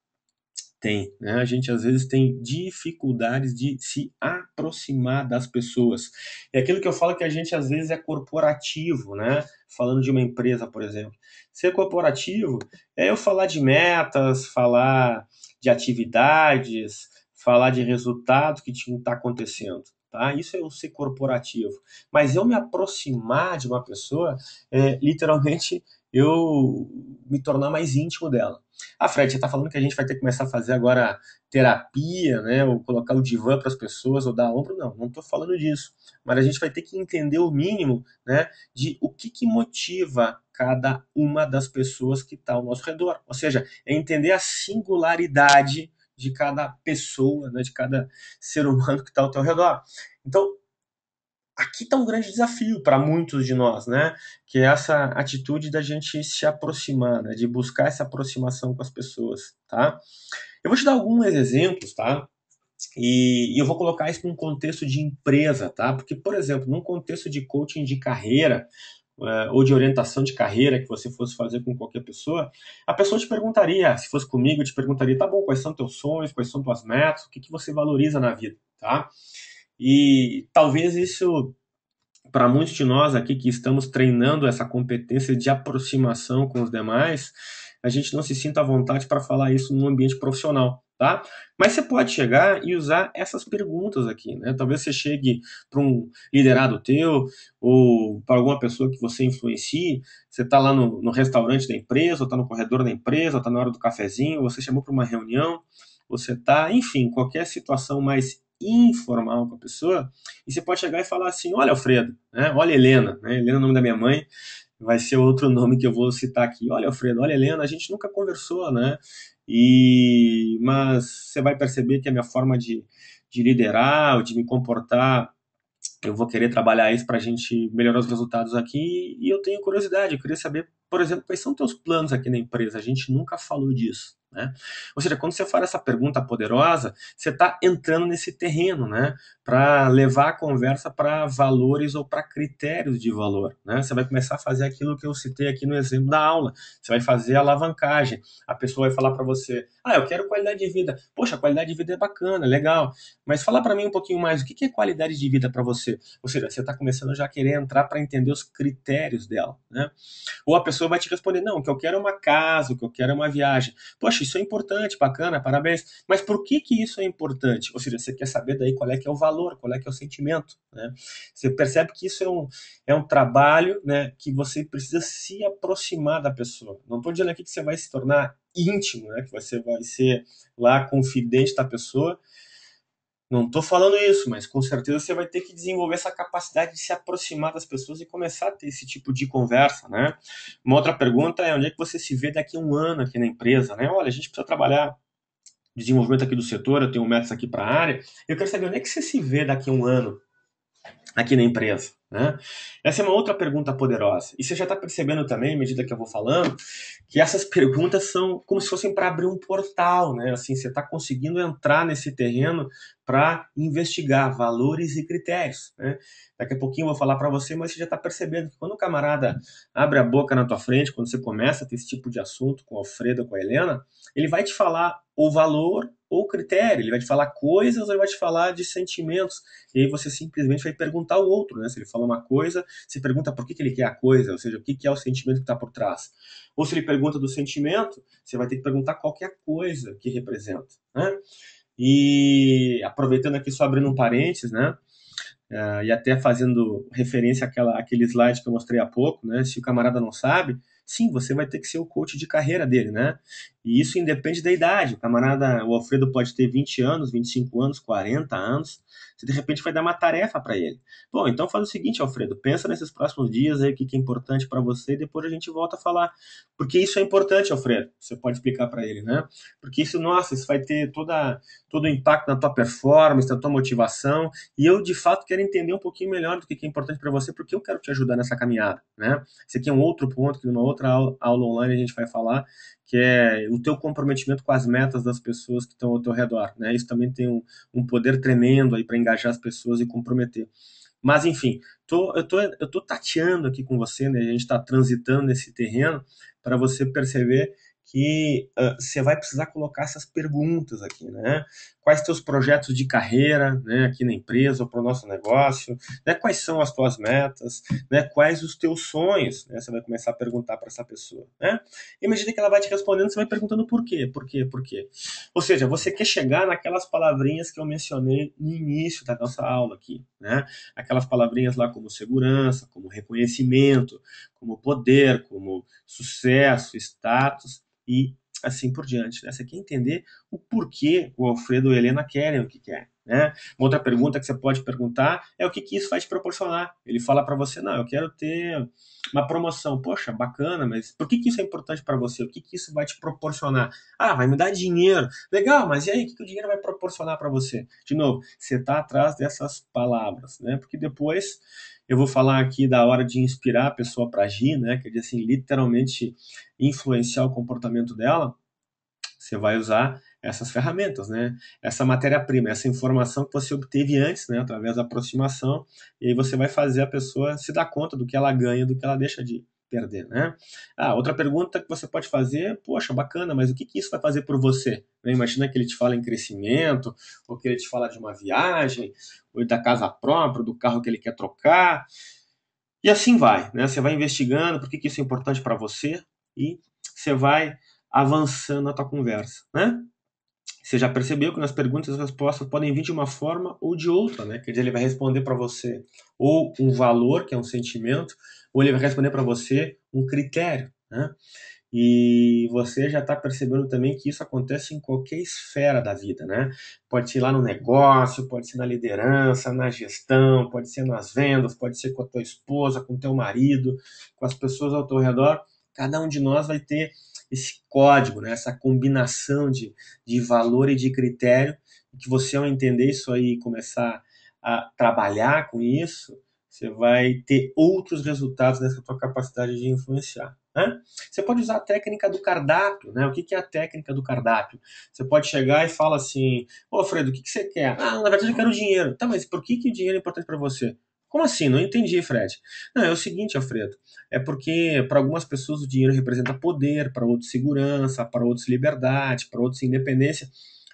tem. Né? A gente às vezes tem dificuldades de se aproximar das pessoas. É aquilo que eu falo que a gente às vezes é corporativo, né? Falando de uma empresa, por exemplo. Ser corporativo é eu falar de metas, falar de atividades, falar de resultado que está acontecendo. Tá? Isso é eu ser corporativo. Mas eu me aproximar de uma pessoa, é, literalmente, eu me tornar mais íntimo dela. A ah, Fred, você está falando que a gente vai ter que começar a fazer agora terapia, né? Ou colocar o divã para as pessoas, ou dar ombro. Não, não estou falando disso. Mas a gente vai ter que entender o mínimo, né? De o que, que motiva cada uma das pessoas que está ao nosso redor. Ou seja, é entender a singularidade de cada pessoa, né? De cada ser humano que está ao teu redor. Então, aqui está um grande desafio para muitos de nós, né? Que é essa atitude da gente se aproximar, né? de buscar essa aproximação com as pessoas, tá? Eu vou te dar alguns exemplos, tá? E, e eu vou colocar isso num contexto de empresa, tá? Porque, por exemplo, num contexto de coaching de carreira, é, ou de orientação de carreira que você fosse fazer com qualquer pessoa, a pessoa te perguntaria, se fosse comigo, te perguntaria, tá bom, quais são teus sonhos, quais são tuas metas, o que, que você valoriza na vida, tá? E talvez isso, para muitos de nós aqui que estamos treinando essa competência de aproximação com os demais, a gente não se sinta à vontade para falar isso no ambiente profissional. Tá? Mas você pode chegar e usar essas perguntas aqui, né? Talvez você chegue para um liderado teu ou para alguma pessoa que você influencie. Você está lá no, no, restaurante da empresa, ou está no corredor da empresa, ou está na hora do cafezinho, você chamou para uma reunião, você está, enfim, qualquer situação mais informal com a pessoa, e você pode chegar e falar assim: olha, Alfredo, né? olha, Helena, né? Helena é o nome da minha mãe, vai ser outro nome que eu vou citar aqui. Olha, Alfredo, olha, Helena, a gente nunca conversou, né? E, mas você vai perceber que a minha forma de, de liderar, de me comportar, eu vou querer trabalhar isso para a gente melhorar os resultados aqui. E eu tenho curiosidade, eu queria saber, por exemplo, quais são teus planos aqui na empresa? A gente nunca falou disso. Né? Ou seja, quando você fala essa pergunta poderosa, você está entrando nesse terreno né? para levar a conversa para valores ou para critérios de valor. Né? Você vai começar a fazer aquilo que eu citei aqui no exemplo da aula. Você vai fazer a alavancagem. A pessoa vai falar para você: Ah, eu quero qualidade de vida. Poxa, qualidade de vida é bacana, legal. Mas fala para mim um pouquinho mais: o que é qualidade de vida para você? Ou seja, você está começando já a querer entrar para entender os critérios dela. Né? Ou a pessoa vai te responder: Não, o que eu quero é uma casa, o que eu quero é uma viagem. Poxa, isso é importante, bacana, parabéns. Mas por que que isso é importante? Ou seja, você quer saber daí qual é que é o valor, qual é que é o sentimento, né? Você percebe que isso é um, é um trabalho, né, que você precisa se aproximar da pessoa. Não estou dizendo aqui que você vai se tornar íntimo, né, que você vai ser lá confidente da pessoa, não estou falando isso, mas com certeza você vai ter que desenvolver essa capacidade de se aproximar das pessoas e começar a ter esse tipo de conversa, né? Uma outra pergunta é onde é que você se vê daqui a um ano aqui na empresa, né? Olha, a gente precisa trabalhar desenvolvimento aqui do setor, eu tenho metas aqui para a área. Eu quero saber onde é que você se vê daqui a um ano aqui na empresa. Né? Essa é uma outra pergunta poderosa. E você já está percebendo também, à medida que eu vou falando, que essas perguntas são como se fossem para abrir um portal. Né? Assim, você está conseguindo entrar nesse terreno para investigar valores e critérios. Né? Daqui a pouquinho eu vou falar para você, mas você já está percebendo que quando o camarada abre a boca na tua frente, quando você começa a ter esse tipo de assunto com o Alfredo, com a Helena, ele vai te falar o valor o critério, ele vai te falar coisas ou ele vai te falar de sentimentos, e aí você simplesmente vai perguntar ao outro, né? Se ele fala uma coisa, você pergunta por que, que ele quer a coisa, ou seja, o que, que é o sentimento que está por trás. Ou se ele pergunta do sentimento, você vai ter que perguntar qual que é a coisa que representa, né? E aproveitando aqui, só abrindo um parênteses, né? Uh, e até fazendo referência àquela, àquele slide que eu mostrei há pouco, né? Se o camarada não sabe, sim, você vai ter que ser o coach de carreira dele, né? E isso independe da idade. O camarada, o Alfredo pode ter 20 anos, 25 anos, 40 anos. Você de repente vai dar uma tarefa para ele. Bom, então faz o seguinte, Alfredo, pensa nesses próximos dias aí o que, é importante para você e depois a gente volta a falar. Porque isso é importante, Alfredo. Você pode explicar para ele, né? Porque isso, nossa, isso vai ter toda, todo o impacto na tua performance, na tua motivação. E eu, de fato, quero entender um pouquinho melhor do que, que é importante para você, porque eu quero te ajudar nessa caminhada, né? Esse aqui é um outro ponto que numa outra outra aula, online a gente vai falar, que é o teu comprometimento com as metas das pessoas que estão ao teu redor, né? Isso também tem um, um poder tremendo aí para engajar as pessoas e comprometer. Mas, enfim, tô, eu, tô, eu tô tateando aqui com você, né? A gente está transitando nesse terreno para você perceber que uh, você vai precisar colocar essas perguntas aqui, né? quais teus projetos de carreira né, aqui na empresa ou para o nosso negócio, né, quais são as tuas metas, né, quais os teus sonhos. Né, você vai começar a perguntar para essa pessoa. Né? E à medida que ela vai te respondendo, você vai perguntando por quê, por quê, por quê. Ou seja, você quer chegar naquelas palavrinhas que eu mencionei no início da nossa aula aqui. Né? Aquelas palavrinhas lá como segurança, como reconhecimento, como poder, como sucesso, status e assim por diante. Né? Você quer entender o porquê o Alfredo e a Helena querem o que querem. Né? Uma outra pergunta que você pode perguntar é o que, que isso vai te proporcionar. Ele fala para você, não, eu quero ter uma promoção. Poxa, bacana, mas por que, que isso é importante para você? O que, que isso vai te proporcionar? Ah, vai me dar dinheiro. Legal, mas e aí, o que, que o dinheiro vai proporcionar para você? De novo, você está atrás dessas palavras, né? porque depois eu vou falar aqui da hora de inspirar a pessoa para agir, né? Quer dizer, assim, literalmente influenciar o comportamento dela. Você vai usar essas ferramentas, né? Essa matéria-prima, essa informação que você obteve antes, né? Através da aproximação, e aí você vai fazer a pessoa se dar conta do que ela ganha, do que ela deixa de perder, né? Ah, outra pergunta que você pode fazer, poxa, bacana, mas o que, que isso vai fazer por você? Né? Imagina que ele te fala em crescimento, ou que ele te fala de uma viagem, ou da casa própria, do carro que ele quer trocar, e assim vai, né? Você vai investigando por que, que isso é importante para você e você vai avançando a tua conversa, né? Você já percebeu que nas perguntas as respostas podem vir de uma forma ou de outra, né? Quer dizer, ele vai responder para você ou um valor, que é um sentimento, ou ele vai responder para você um critério, né? E você já está percebendo também que isso acontece em qualquer esfera da vida, né? Pode ser lá no negócio, pode ser na liderança, na gestão, pode ser nas vendas, pode ser com a tua esposa, com o teu marido, com as pessoas ao teu redor. Cada um de nós vai ter esse código, né? essa combinação de, de valor e de critério, que você, ao entender isso aí e começar a trabalhar com isso, você vai ter outros resultados nessa tua capacidade de influenciar. Né? Você pode usar a técnica do cardápio, né? O que, é a técnica do cardápio? Você pode chegar e falar assim, ô Fredo, o que, que você quer? Ah, na verdade eu quero dinheiro. Tá, mas por que, que o dinheiro é importante para você? Como assim? Não entendi, Fred. Não, é o seguinte, Alfredo. É porque para algumas pessoas o dinheiro representa poder, para outros segurança, para outros liberdade, para outros independência.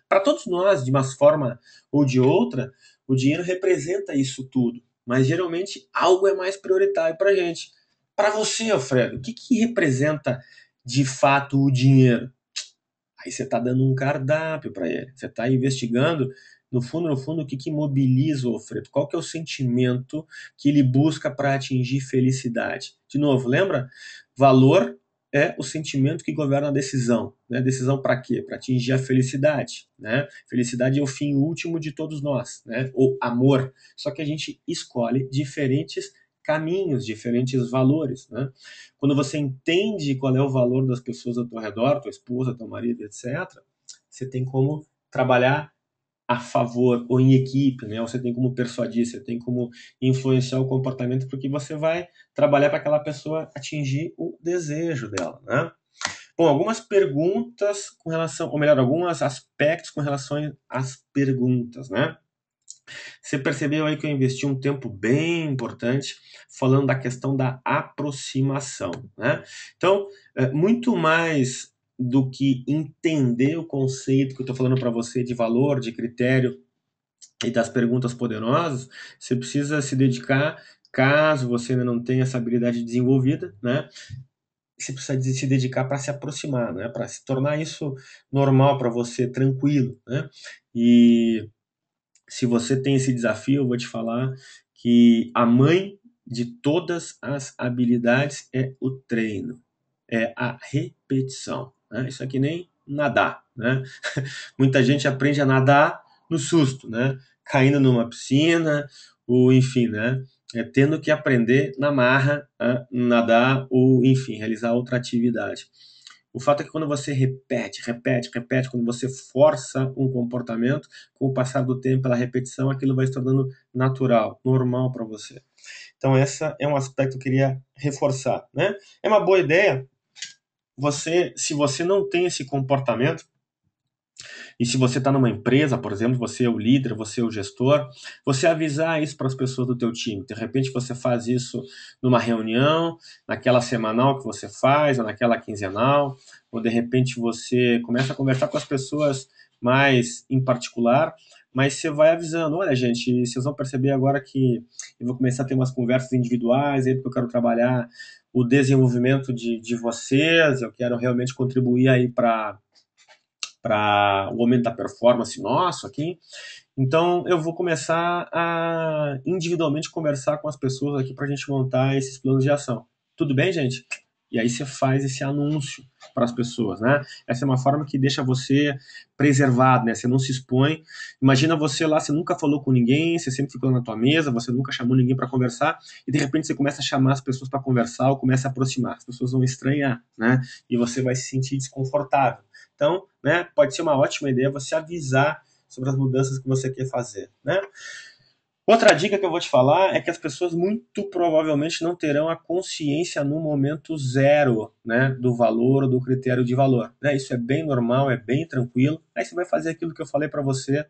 Para todos nós, de uma forma ou de outra, o dinheiro representa isso tudo mas geralmente algo é mais prioritário para a gente. Para você, Alfredo, o que, que representa de fato o dinheiro? Aí você está dando um cardápio para ele, você está investigando no fundo, no fundo, o que, que mobiliza o Alfredo? Qual que é o sentimento que ele busca para atingir felicidade? De novo, lembra? Valor é o sentimento que governa a decisão. Né? Decisão para quê? Para atingir a felicidade. Né? Felicidade é o fim último de todos nós, né? ou amor. Só que a gente escolhe diferentes caminhos, diferentes valores. Né? Quando você entende qual é o valor das pessoas ao teu redor, tua esposa, teu marido, etc., você tem como trabalhar a favor ou em equipe, né? Você tem como persuadir, você tem como influenciar o comportamento porque você vai trabalhar para aquela pessoa atingir o desejo dela, né? Bom, algumas perguntas com relação, ou melhor, alguns aspectos com relação às perguntas, né? Você percebeu aí que eu investi um tempo bem importante falando da questão da aproximação, né? Então, é, muito mais do que entender o conceito que eu estou falando para você de valor, de critério e das perguntas poderosas, você precisa se dedicar, caso você ainda não tenha essa habilidade desenvolvida, né? Você precisa se dedicar para se aproximar, né? Para se tornar isso normal para você, tranquilo, né? E se você tem esse desafio, eu vou te falar que a mãe de todas as habilidades é o treino, é a repetição. Né? Isso aqui nem nadar. Né? Muita gente aprende a nadar no susto, né? caindo numa piscina, ou enfim, né? É, tendo que aprender na marra a nadar ou, enfim, realizar outra atividade. O fato é que quando você repete, repete, repete, quando você força um comportamento, com o passar do tempo, pela repetição, aquilo vai se tornando natural, normal para você. Então, esse é um aspecto que eu queria reforçar. Né? É uma boa ideia você, se você não tem esse comportamento, e se você está numa empresa, por exemplo, você é o líder, você é o gestor, você avisar isso para as pessoas do teu time. De repente você faz isso numa reunião, naquela semanal que você faz, ou naquela quinzenal, ou de repente você começa a conversar com as pessoas mais em particular, mas você vai avisando, olha gente, vocês vão perceber agora que eu vou começar a ter umas conversas individuais aí, porque eu quero trabalhar o desenvolvimento de, de vocês, eu quero realmente contribuir aí para para o aumento da performance nosso aqui. Então eu vou começar a individualmente conversar com as pessoas aqui para a gente montar esses planos de ação. Tudo bem, gente? E aí você faz esse anúncio para as pessoas, né? Essa é uma forma que deixa você preservado, né? Você não se expõe. Imagina você lá, você nunca falou com ninguém, você sempre ficou na tua mesa, você nunca chamou ninguém para conversar e de repente você começa a chamar as pessoas para conversar ou começa a aproximar. As pessoas vão estranhar, né? E você vai se sentir desconfortável. Então, né? Pode ser uma ótima ideia você avisar sobre as mudanças que você quer fazer, né? Outra dica que eu vou te falar é que as pessoas muito provavelmente não terão a consciência no momento zero né, do valor do critério de valor. Né? Isso é bem normal, é bem tranquilo. Aí você vai fazer aquilo que eu falei para você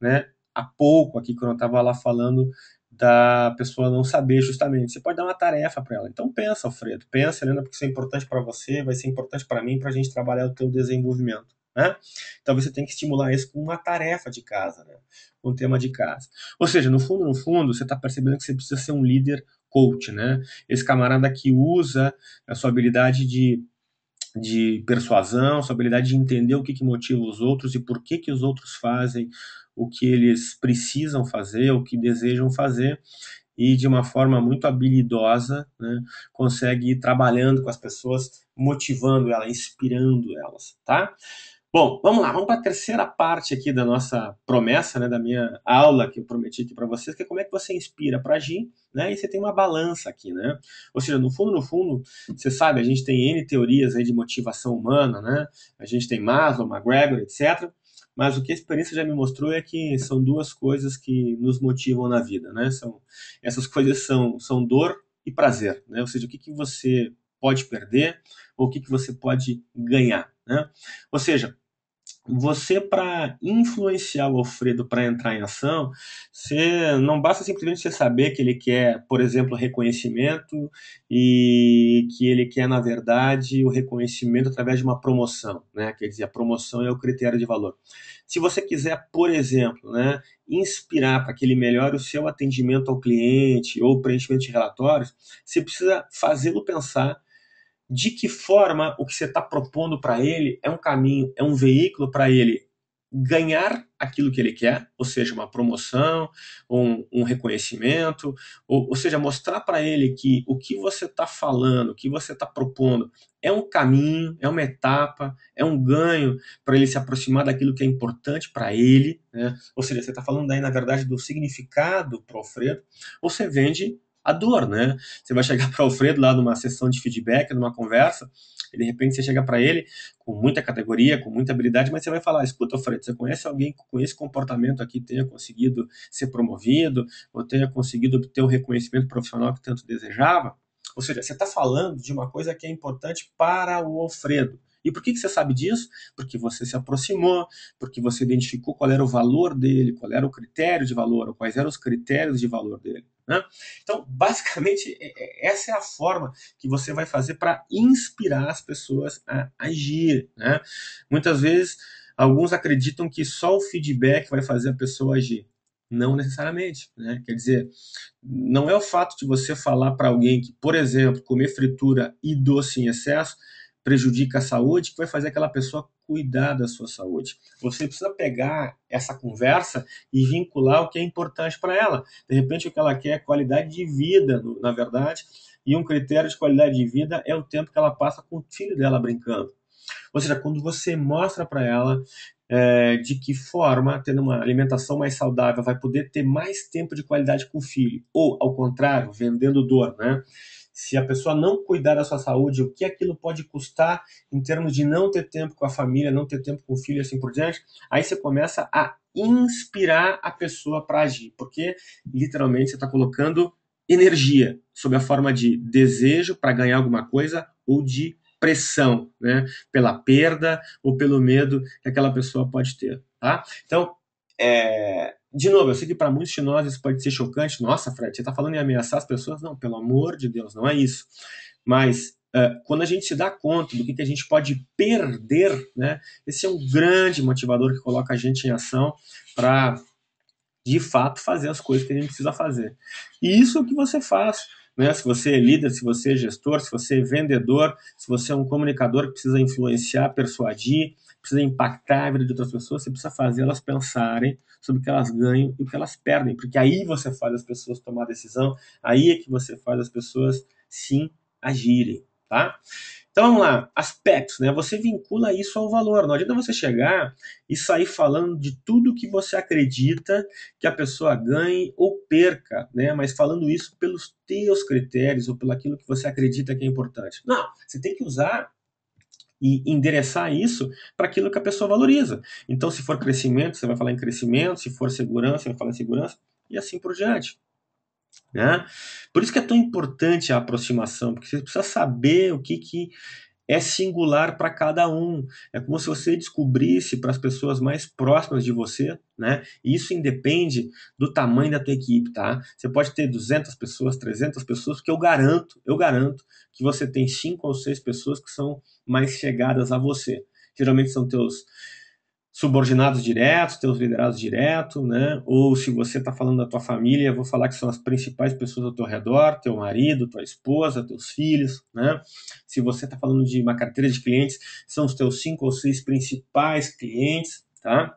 né, há pouco aqui, quando eu estava lá falando da pessoa não saber justamente. Você pode dar uma tarefa para ela. Então pensa, Alfredo, pensa, Helena, porque isso é importante para você, vai ser importante para mim, para a gente trabalhar o teu desenvolvimento. Né? Então você tem que estimular isso com uma tarefa de casa, né? um tema de casa. Ou seja, no fundo, no fundo, você está percebendo que você precisa ser um líder coach, né? Esse camarada que usa a sua habilidade de, de persuasão, sua habilidade de entender o que, que motiva os outros e por que, que os outros fazem o que eles precisam fazer, o que desejam fazer, e de uma forma muito habilidosa, né, consegue ir trabalhando com as pessoas, motivando elas, inspirando elas, tá? Bom, vamos lá, vamos para a terceira parte aqui da nossa promessa, né, da minha aula que eu prometi aqui para vocês, que é como é que você inspira para agir, né, e você tem uma balança aqui, né? Ou seja, no fundo, no fundo, você sabe, a gente tem N teorias aí de motivação humana, né? A gente tem Maslow, McGregor, etc. Mas o que a experiência já me mostrou é que são duas coisas que nos motivam na vida, né? São, essas coisas são, são dor e prazer, né? Ou seja, o que, que você pode perder ou o que, que você pode ganhar, né? Ou seja, você para influenciar o Alfredo para entrar em ação, você não basta simplesmente você saber que ele quer, por exemplo, reconhecimento e que ele quer na verdade o reconhecimento através de uma promoção, né? Quer dizer, a promoção é o critério de valor. Se você quiser, por exemplo, né, inspirar para que ele melhore o seu atendimento ao cliente ou preenchimento de relatórios, você precisa fazê-lo pensar de que forma o que você está propondo para ele é um caminho, é um veículo para ele ganhar aquilo que ele quer, ou seja, uma promoção, um, um reconhecimento, ou, ou, seja, mostrar para ele que o que você está falando, o que você está propondo é um caminho, é uma etapa, é um ganho para ele se aproximar daquilo que é importante para ele, né? ou seja, você está falando daí, na verdade, do significado para o Alfredo, ou você vende a dor, né? Você vai chegar para o Alfredo lá numa sessão de feedback, numa conversa, e de repente você chega para ele com muita categoria, com muita habilidade, mas você vai falar: escuta, Alfredo, você conhece alguém com esse comportamento aqui tenha conseguido ser promovido, ou tenha conseguido obter o reconhecimento profissional que tanto desejava? Ou seja, você está falando de uma coisa que é importante para o Alfredo. E por que, que você sabe disso? Porque você se aproximou, porque você identificou qual era o valor dele, qual era o critério de valor, ou quais eram os critérios de valor dele. Né? Então, basicamente, é, é, essa é a forma que você vai fazer para inspirar as pessoas a agir. Né? Muitas vezes, alguns acreditam que só o feedback vai fazer a pessoa agir. Não necessariamente. Né? Quer dizer, não é o fato de você falar para alguém que, por exemplo, comer fritura e doce em excesso prejudica a saúde, que vai fazer aquela pessoa cuidar da sua saúde. Você precisa pegar essa conversa e vincular o que é importante para ela. De repente, o que ela quer é qualidade de vida, na verdade, e um critério de qualidade de vida é o tempo que ela passa com o filho dela brincando. Ou seja, quando você mostra para ela é, de que forma, tendo uma alimentação mais saudável, vai poder ter mais tempo de qualidade com o filho, ou ao contrário, vendendo dor, né? se a pessoa não cuidar da sua saúde, o que aquilo pode custar em termos de não ter tempo com a família, não ter tempo com o filho e assim por diante, aí você começa a inspirar a pessoa para agir, porque literalmente você está colocando energia sob a forma de desejo para ganhar alguma coisa ou de pressão, né? Pela perda ou pelo medo que aquela pessoa pode ter, tá? Então, é, de novo, eu sei que para muitos de nós isso pode ser chocante. Nossa, Fred, você está falando em ameaçar as pessoas? Não, pelo amor de Deus, não é isso. Mas Uh, quando a gente se dá conta do que, que a gente pode perder, né, esse é um grande motivador que coloca a gente em ação para, de fato, fazer as coisas que a gente precisa fazer. E isso é o que você faz. Né? Se você é líder, se você é gestor, se você é vendedor, se você é um comunicador que precisa influenciar, persuadir, precisa impactar a vida de outras pessoas, você precisa fazer elas pensarem sobre o que elas ganham e o que elas perdem, porque aí você faz as pessoas tomar decisão, aí é que você faz as pessoas sim agirem, tá? Então vamos lá, aspectos, né? Você vincula isso ao valor. Não adianta você chegar e sair falando de tudo que você acredita que a pessoa ganhe ou perca, né? Mas falando isso pelos teus critérios ou pelo aquilo que você acredita que é importante. Não, você tem que usar e endereçar isso para aquilo que a pessoa valoriza. Então, se for crescimento, você vai falar em crescimento, se for segurança, você vai falar em segurança, e assim por diante. Né? Por isso que é tão importante a aproximação, porque você precisa saber o que, que é singular para cada um. É como se você descobrisse para as pessoas mais próximas de você, né? E isso independe do tamanho da tua equipe, tá? Você pode ter 200 pessoas, 300 pessoas, porque eu garanto, eu garanto que você tem cinco ou seis pessoas que são mais chegadas a você. Geralmente são teus subordinados diretos, teus liderados direto, né? Ou se você está falando da tua família, eu vou falar que são as principais pessoas ao teu redor, teu marido, tua esposa, teus filhos, né? Se você está falando de uma carteira de clientes, são os teus cinco ou seis principais clientes, tá?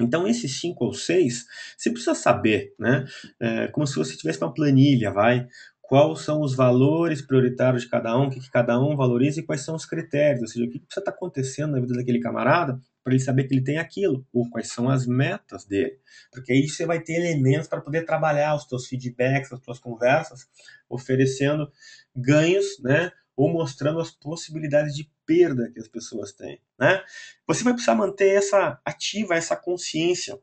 Então, esses cinco ou seis, você precisa saber, né? É como se você tivesse uma planilha, vai quais são os valores prioritários de cada um, o que, cada um valoriza e quais são os critérios, ou seja, o que, que está acontecendo na vida daquele camarada para ele saber que ele tem aquilo, ou quais são as metas dele. Porque aí você vai ter elementos para poder trabalhar os seus feedbacks, as suas conversas, oferecendo ganhos, né? Ou mostrando as possibilidades de perda que as pessoas têm, né? Você vai precisar manter essa ativa, essa consciência.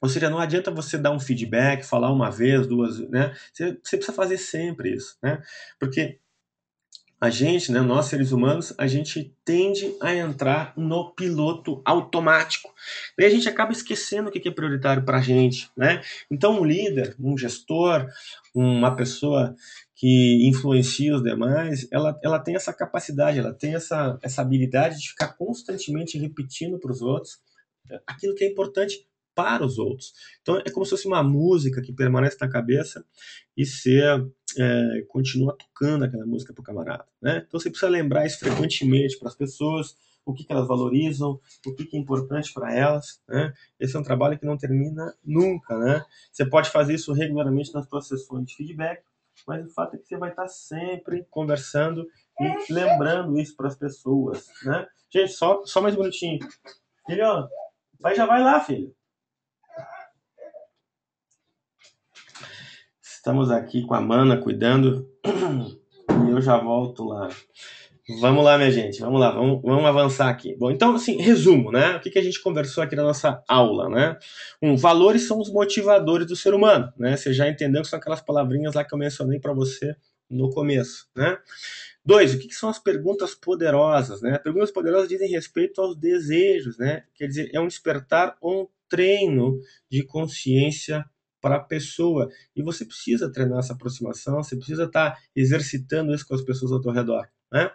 Ou seja, não adianta você dar um feedback, falar uma vez, duas, né? Você, você precisa fazer sempre isso, né? Porque a gente, né, nós seres humanos, a gente tende a entrar no piloto automático. Daí a gente acaba esquecendo o que é prioritário para a gente. Né? Então, um líder, um gestor, uma pessoa que influencia os demais, ela, ela tem essa capacidade, ela tem essa, essa habilidade de ficar constantemente repetindo para os outros aquilo que é importante para os outros. Então, é como se fosse uma música que permanece na cabeça e ser é, continua tocando aquela música para o camarada. Né? Então você precisa lembrar isso frequentemente para as pessoas, o que, que elas valorizam, o que, que é importante para elas. Né? Esse é um trabalho que não termina nunca. Né? Você pode fazer isso regularmente nas suas sessões de feedback, mas o fato é que você vai estar tá sempre conversando e lembrando isso para as pessoas. Né? Gente, só, só mais um minutinho. Filho, ó, vai, já vai lá, filho. Estamos aqui com a Mana cuidando e eu já volto lá. Vamos lá, minha gente, vamos lá, vamos, vamos avançar aqui. Bom, então, assim, resumo, né? O que, que a gente conversou aqui na nossa aula, né? Um, valores são os motivadores do ser humano, né? Você já entendeu que são aquelas palavrinhas lá que eu mencionei para você no começo, né? Dois, o que, que, são as perguntas poderosas, né? Perguntas poderosas dizem respeito aos desejos, né? Quer dizer, é um despertar ou um treino de consciência para a pessoa. E você precisa treinar essa aproximação, você precisa estar tá exercitando isso com as pessoas ao teu redor, né?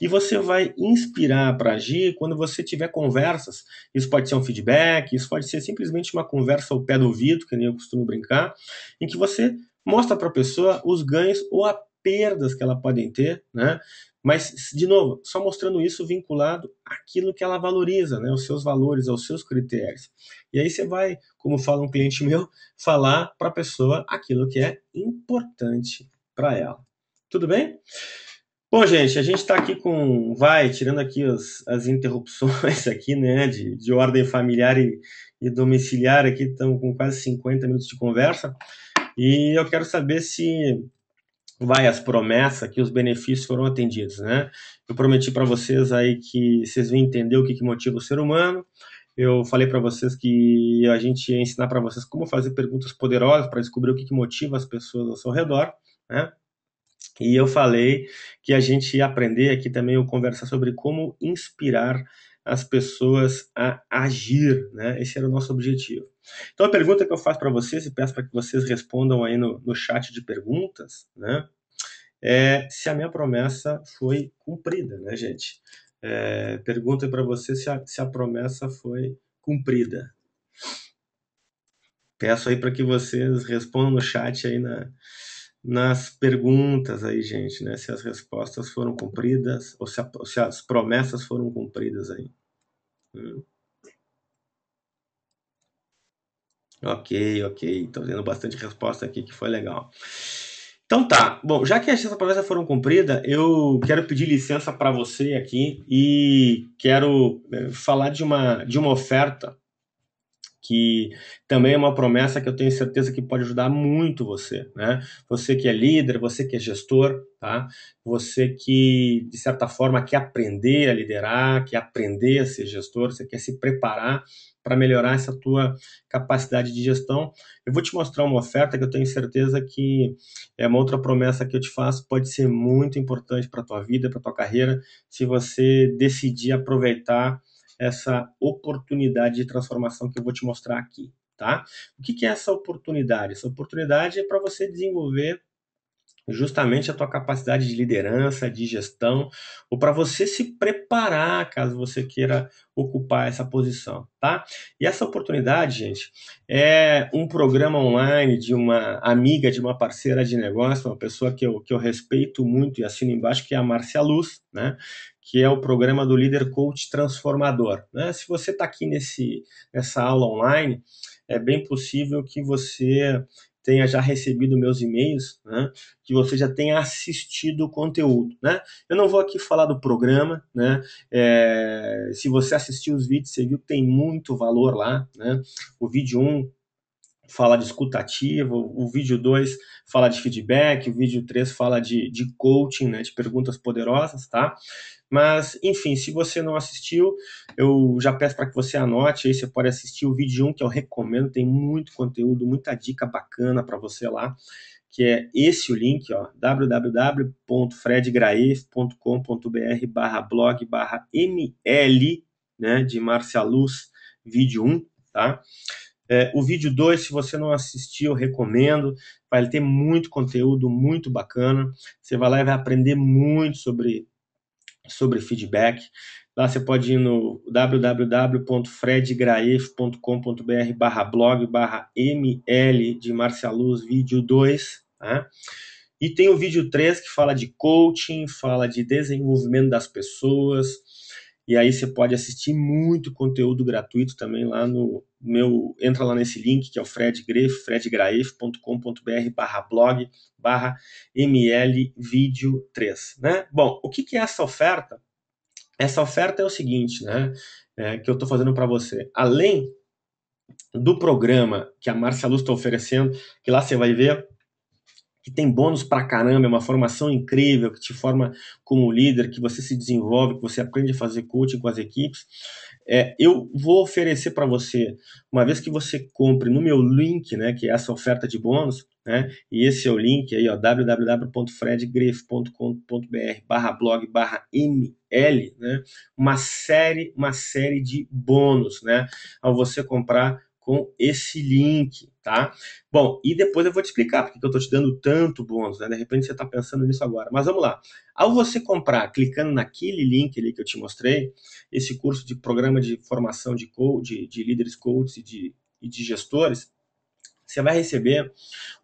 E você vai inspirar para agir quando você tiver conversas. Isso pode ser um feedback, isso pode ser simplesmente uma conversa ao pé do ouvido, que nem eu costumo brincar, em que você mostra para a pessoa os ganhos ou a perdas que ela podem ter, né? Mas, de novo, só mostrando isso vinculado àquilo que ela valoriza, né? os seus valores, aos seus critérios. E aí você vai, como fala um cliente meu, falar para a pessoa aquilo que é importante para ela. Tudo bem? Bom, gente, a gente está aqui com, vai, tirando aqui as, as interrupções aqui, né, de, de ordem familiar e, e domiciliar aqui, estamos com quase 50 minutos de conversa. E eu quero saber se vai as promessas que os benefícios foram atendidos, né? Eu prometi para vocês aí que vocês vão entender o que, que motiva o ser humano. Eu falei para vocês que a gente ia ensinar para vocês como fazer perguntas poderosas para descobrir o que, que motiva as pessoas ao seu redor, né? E eu falei que a gente ia aprender aqui também o conversar sobre como inspirar as pessoas a agir, né? Esse era o nosso objetivo. Então a pergunta que eu faço para vocês e peço para que vocês respondam aí no, no chat de perguntas, né? É se a minha promessa foi cumprida, né, gente? É, pergunta para vocês se a, se a promessa foi cumprida. Peço aí para que vocês respondam no chat aí na, nas perguntas aí, gente, né? Se as respostas foram cumpridas ou se, a, se as promessas foram cumpridas aí. Hum. Ok, ok. Estou vendo bastante resposta aqui, que foi legal. Então tá. Bom, já que essas promessas foram cumpridas, eu quero pedir licença para você aqui e quero eh, falar de uma, de uma oferta que também é uma promessa que eu tenho certeza que pode ajudar muito você, né? Você que é líder, você que é gestor, tá? Você que de certa forma quer aprender a liderar, quer aprender a ser gestor, você quer se preparar para melhorar essa tua capacidade de gestão. Eu vou te mostrar uma oferta que eu tenho certeza que é uma outra promessa que eu te faço, pode ser muito importante para tua vida, para tua carreira, se você decidir aproveitar essa oportunidade de transformação que eu vou te mostrar aqui, tá? O que, que é essa oportunidade? Essa oportunidade é para você desenvolver justamente a tua capacidade de liderança, de gestão, ou para você se preparar caso você queira ocupar essa posição, tá? E essa oportunidade, gente, é um programa online de uma amiga, de uma parceira de negócio, uma pessoa que eu, que eu respeito muito e assino embaixo, que é a Márcia Luz, né? que é o programa do Líder Coach Transformador. Né? Se você está aqui nesse, nessa aula online, é bem possível que você tenha já recebido meus e-mails, né? que você já tenha assistido o conteúdo. Né? Eu não vou aqui falar do programa, né? É, se você assistiu os vídeos, você viu que tem muito valor lá. Né? O vídeo 1 um fala de escutativa, o vídeo 2 fala de feedback, o vídeo 3 fala de, de coaching, né, de perguntas poderosas, tá? Mas, enfim, se você não assistiu, eu já peço para que você anote. Aí você pode assistir o vídeo 1 que eu recomendo, tem muito conteúdo, muita dica bacana para você lá que é esse o link, ó, www.fredgraef.com.br barra blog barra ml, né, de marcia Luz, vídeo 1, tá? É, o vídeo 2, se você não assistiu, eu recomendo, vai ter muito conteúdo muito bacana, você vai lá e vai aprender muito sobre sobre feedback. Lá você pode ir no www.fredgraef.com.br barra blog barra ml de Marcialuz vídeo 2. Tá? E tem o vídeo 3 que fala de coaching, fala de desenvolvimento das pessoas, e aí você pode assistir muito conteúdo gratuito também lá no meu. Entra lá nesse link que é o fredgreif, fredgraef.com.br barra blog barra mlvideo3. Né? Bom, o que, que é essa oferta? Essa oferta é o seguinte, né? É, que eu estou fazendo para você. Além do programa que a Marcia Luz está oferecendo, que lá você vai ver que tem bônus pra caramba, é uma formação incrível, que te forma como líder, que você se desenvolve, que você aprende a fazer coaching com as equipes. É, eu vou oferecer para você, uma vez que você compre no meu link, né, que é essa oferta de bônus, né, e esse é o link aí, ó, barra blog barra ml, né, uma série, uma série de bônus, né, ao você comprar com esse link tá? Bom, e depois eu vou te explicar porque eu estou te dando tanto bônus, né? De repente você está pensando nisso agora. Mas vamos lá. Ao você comprar, clicando naquele link ali que eu te mostrei, esse curso de programa de formação de coach, de líderes coaches e de, e de gestores, você vai receber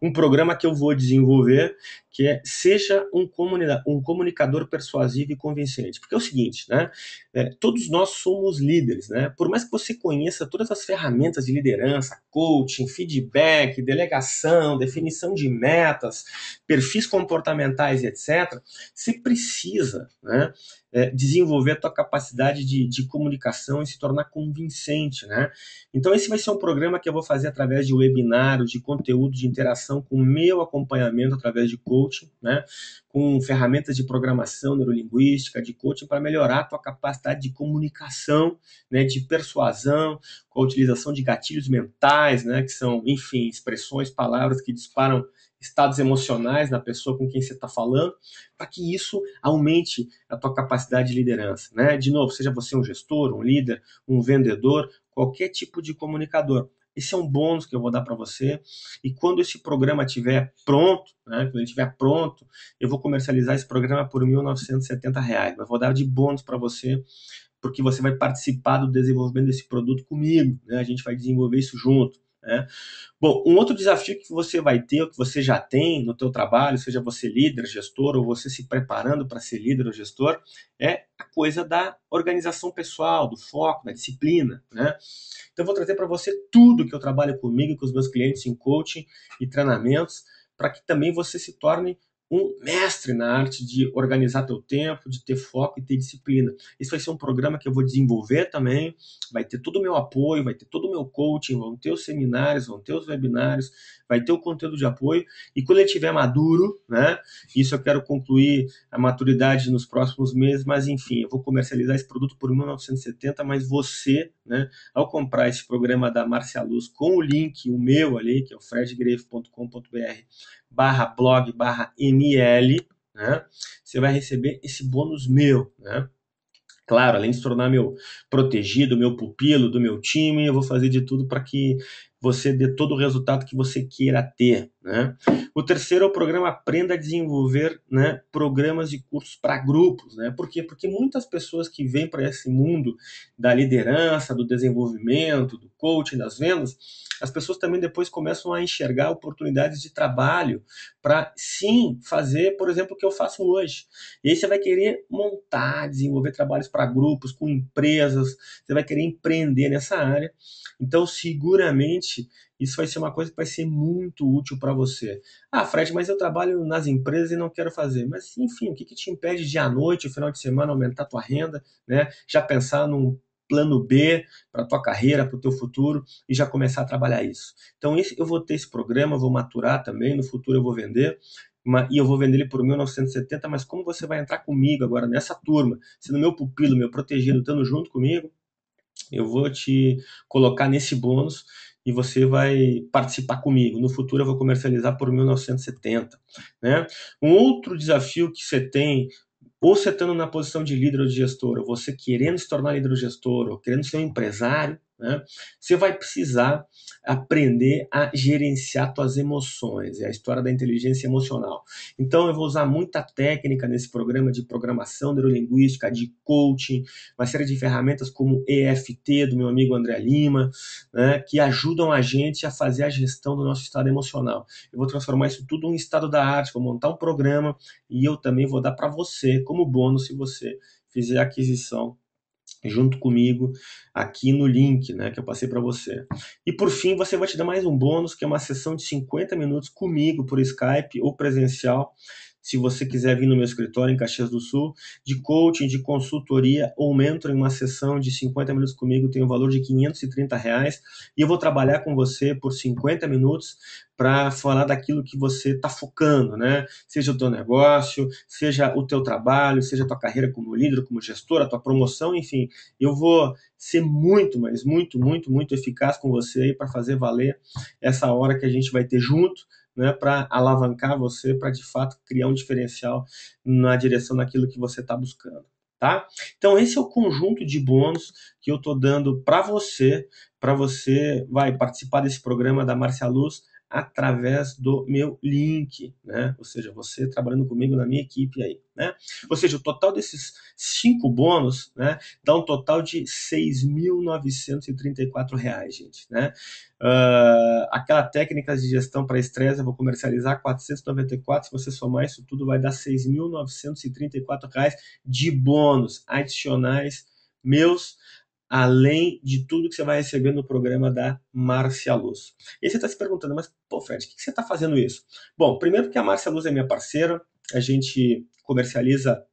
um programa que eu vou desenvolver que é seja um, comunica um comunicador persuasivo e convincente. Porque é o seguinte, né? É, todos nós somos líderes, né? Por mais que você conheça todas as ferramentas de liderança, coaching, feedback, delegação, definição de metas, perfis comportamentais, etc., você precisa, né? É, desenvolver a tua capacidade de, de, comunicação e se tornar convincente, né? Então esse vai ser um programa que eu vou fazer através de webinário, de conteúdo de interação com meu acompanhamento através de coaching coaching, né? com ferramentas de programação neurolinguística, de coaching, para melhorar a tua capacidade de comunicação, né? de persuasão, com a utilização de gatilhos mentais, né? que são, enfim, expressões, palavras que disparam estados emocionais na pessoa com quem você está falando, para que isso aumente a tua capacidade de liderança. Né? De novo, seja você um gestor, um líder, um vendedor, qualquer tipo de comunicador. Esse é um bônus que eu vou dar para você. E quando esse programa estiver pronto, né, quando ele estiver pronto, eu vou comercializar esse programa por R$ 1.970. Eu vou dar de bônus para você, porque você vai participar do desenvolvimento desse produto comigo. Né? A gente vai desenvolver isso junto. Né? Bom, um outro desafio que você vai ter, ou que você já tem no teu trabalho, seja você líder, gestor, ou você se preparando para ser líder ou gestor, é a coisa da organização pessoal, do foco, da disciplina. Né? Então, eu vou trazer para você tudo que eu trabalho comigo, com os meus clientes em coaching e treinamentos, para que também você se torne um mestre na arte de organizar teu tempo, de ter foco e ter disciplina. Esse vai ser um programa que eu vou desenvolver também, vai ter todo o meu apoio, vai ter todo o meu coaching, vão ter os seminários, vão ter os webinários, vai ter o conteúdo de apoio e quando ele estiver maduro, né? Isso eu quero concluir a maturidade nos próximos meses, mas enfim, eu vou comercializar esse produto por 1970, mas você, né, ao comprar esse programa da Marcia Luz com o link o meu ali, que é o fredgreve.com.br barra blog barra ml, né? Você vai receber esse bônus meu, né? Claro, além de se tornar meu protegido, meu pupilo, do meu time, eu vou fazer de tudo para que você dê todo o resultado que você queira ter. Né? O terceiro é o programa Aprenda a Desenvolver né, Programas e Cursos para Grupos. Né? Por quê? Porque muitas pessoas que vêm para esse mundo da liderança, do desenvolvimento, do coaching, das vendas, as pessoas também depois começam a enxergar oportunidades de trabalho para sim fazer, por exemplo, o que eu faço hoje. E aí você vai querer montar, desenvolver trabalhos para grupos, com empresas, você vai querer empreender nessa área. Então, seguramente, isso vai ser uma coisa que vai ser muito útil para você. Ah, Fred, mas eu trabalho nas empresas e não quero fazer. Mas, enfim, o que, que te impede de à noite, final de semana, aumentar a tua renda, né? Já pensar num plano B para tua carreira, para o teu futuro e já começar a trabalhar isso. Então, esse, eu vou ter esse programa, vou maturar também, no futuro eu vou vender uma, e eu vou vender ele por 1970, mas como você vai entrar comigo agora nessa turma, sendo meu pupilo, meu protegido, estando junto comigo, eu vou te colocar nesse bônus e você vai participar comigo. No futuro eu vou comercializar por 1970. Né? Um outro desafio que você tem, ou você estando na posição de líder ou de gestor, ou você querendo se tornar líder ou gestor, ou querendo ser um empresário, né? Você vai precisar aprender a gerenciar suas emoções, é a história da inteligência emocional. Então eu vou usar muita técnica nesse programa de programação neurolinguística, de coaching, uma série de ferramentas como EFT do meu amigo André Lima, né, que ajudam a gente a fazer a gestão do nosso estado emocional. Eu vou transformar isso tudo em estado da arte, vou montar um programa e eu também vou dar para você como bônus se você fizer a aquisição junto comigo aqui no link né, que eu passei para você. E por fim, você vai te dar mais um bônus, que é uma sessão de 50 minutos comigo por Skype ou presencial, se você quiser vir no meu escritório em Caxias do Sul, de coaching, de consultoria ou mentor em uma sessão de 50 minutos comigo tem um valor de 530 reais e eu vou trabalhar com você por 50 minutos para falar daquilo que você está focando, né? Seja o teu negócio, seja o teu trabalho, seja a tua carreira como líder, como gestora, a tua promoção, enfim, eu vou ser muito, mas muito, muito, muito eficaz com você aí para fazer valer essa hora que a gente vai ter junto né, para alavancar você, para de fato criar um diferencial na direção daquilo que você está buscando. Tá? Então esse é o conjunto de bônus que eu estou dando para você, para você vai participar desse programa da Marcia Luz através do meu link, né? Ou seja, você trabalhando comigo na minha equipe aí, né? Ou seja, o total desses cinco bônus, né, dá um total de R$ reais, gente, né? Uh, aquela técnica de gestão para estresse, eu vou comercializar 494, se você somar isso tudo vai dar R$ reais de bônus adicionais meus além de tudo que você vai receber no programa da Márcia Luz. E aí você está se perguntando, mas, pô, Fred, o que, que você está fazendo isso? Bom, primeiro que a Márcia Luz é minha parceira, a gente comercializa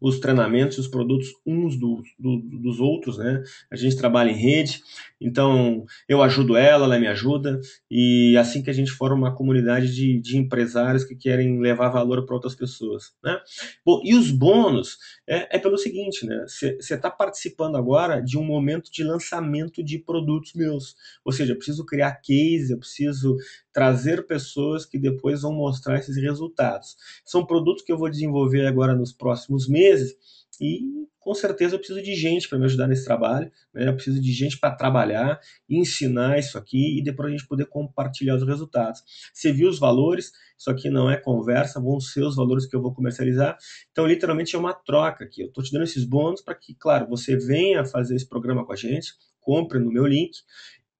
os treinamentos e os produtos uns do, do, dos outros, né? A gente trabalha em rede, então eu ajudo ela, ela me ajuda, e assim que a gente for uma comunidade de, de empresários que querem levar valor para outras pessoas, né? Bom, e os bônus é, é pelo seguinte, né? Você está participando agora de um momento de lançamento de produtos meus, ou seja, eu preciso criar case, eu preciso trazer pessoas que depois vão mostrar esses resultados. São produtos que eu vou desenvolver agora nos próximos meses e com certeza eu preciso de gente para me ajudar nesse trabalho, né? eu preciso de gente para trabalhar, ensinar isso aqui e depois a gente poder compartilhar os resultados. Você viu os valores, isso aqui não é conversa, vão ser os valores que eu vou comercializar. Então, literalmente é uma troca aqui. Eu estou te dando esses bônus para que, claro, você venha fazer esse programa com a gente, compre no meu link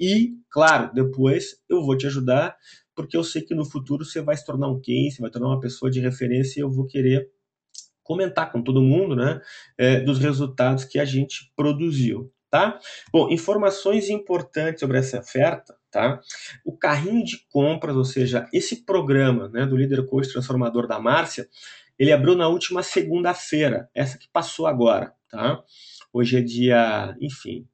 e, claro, depois eu vou te ajudar, porque eu sei que no futuro você vai se tornar um quem, você vai tornar uma pessoa de referência e eu vou querer comentar com todo mundo, né, é, dos resultados que a gente produziu, tá? Bom, informações importantes sobre essa oferta, tá? O carrinho de compras, ou seja, esse programa, né, do líder coach transformador da Márcia, ele abriu na última segunda-feira, essa que passou agora, tá? Hoje é dia, enfim,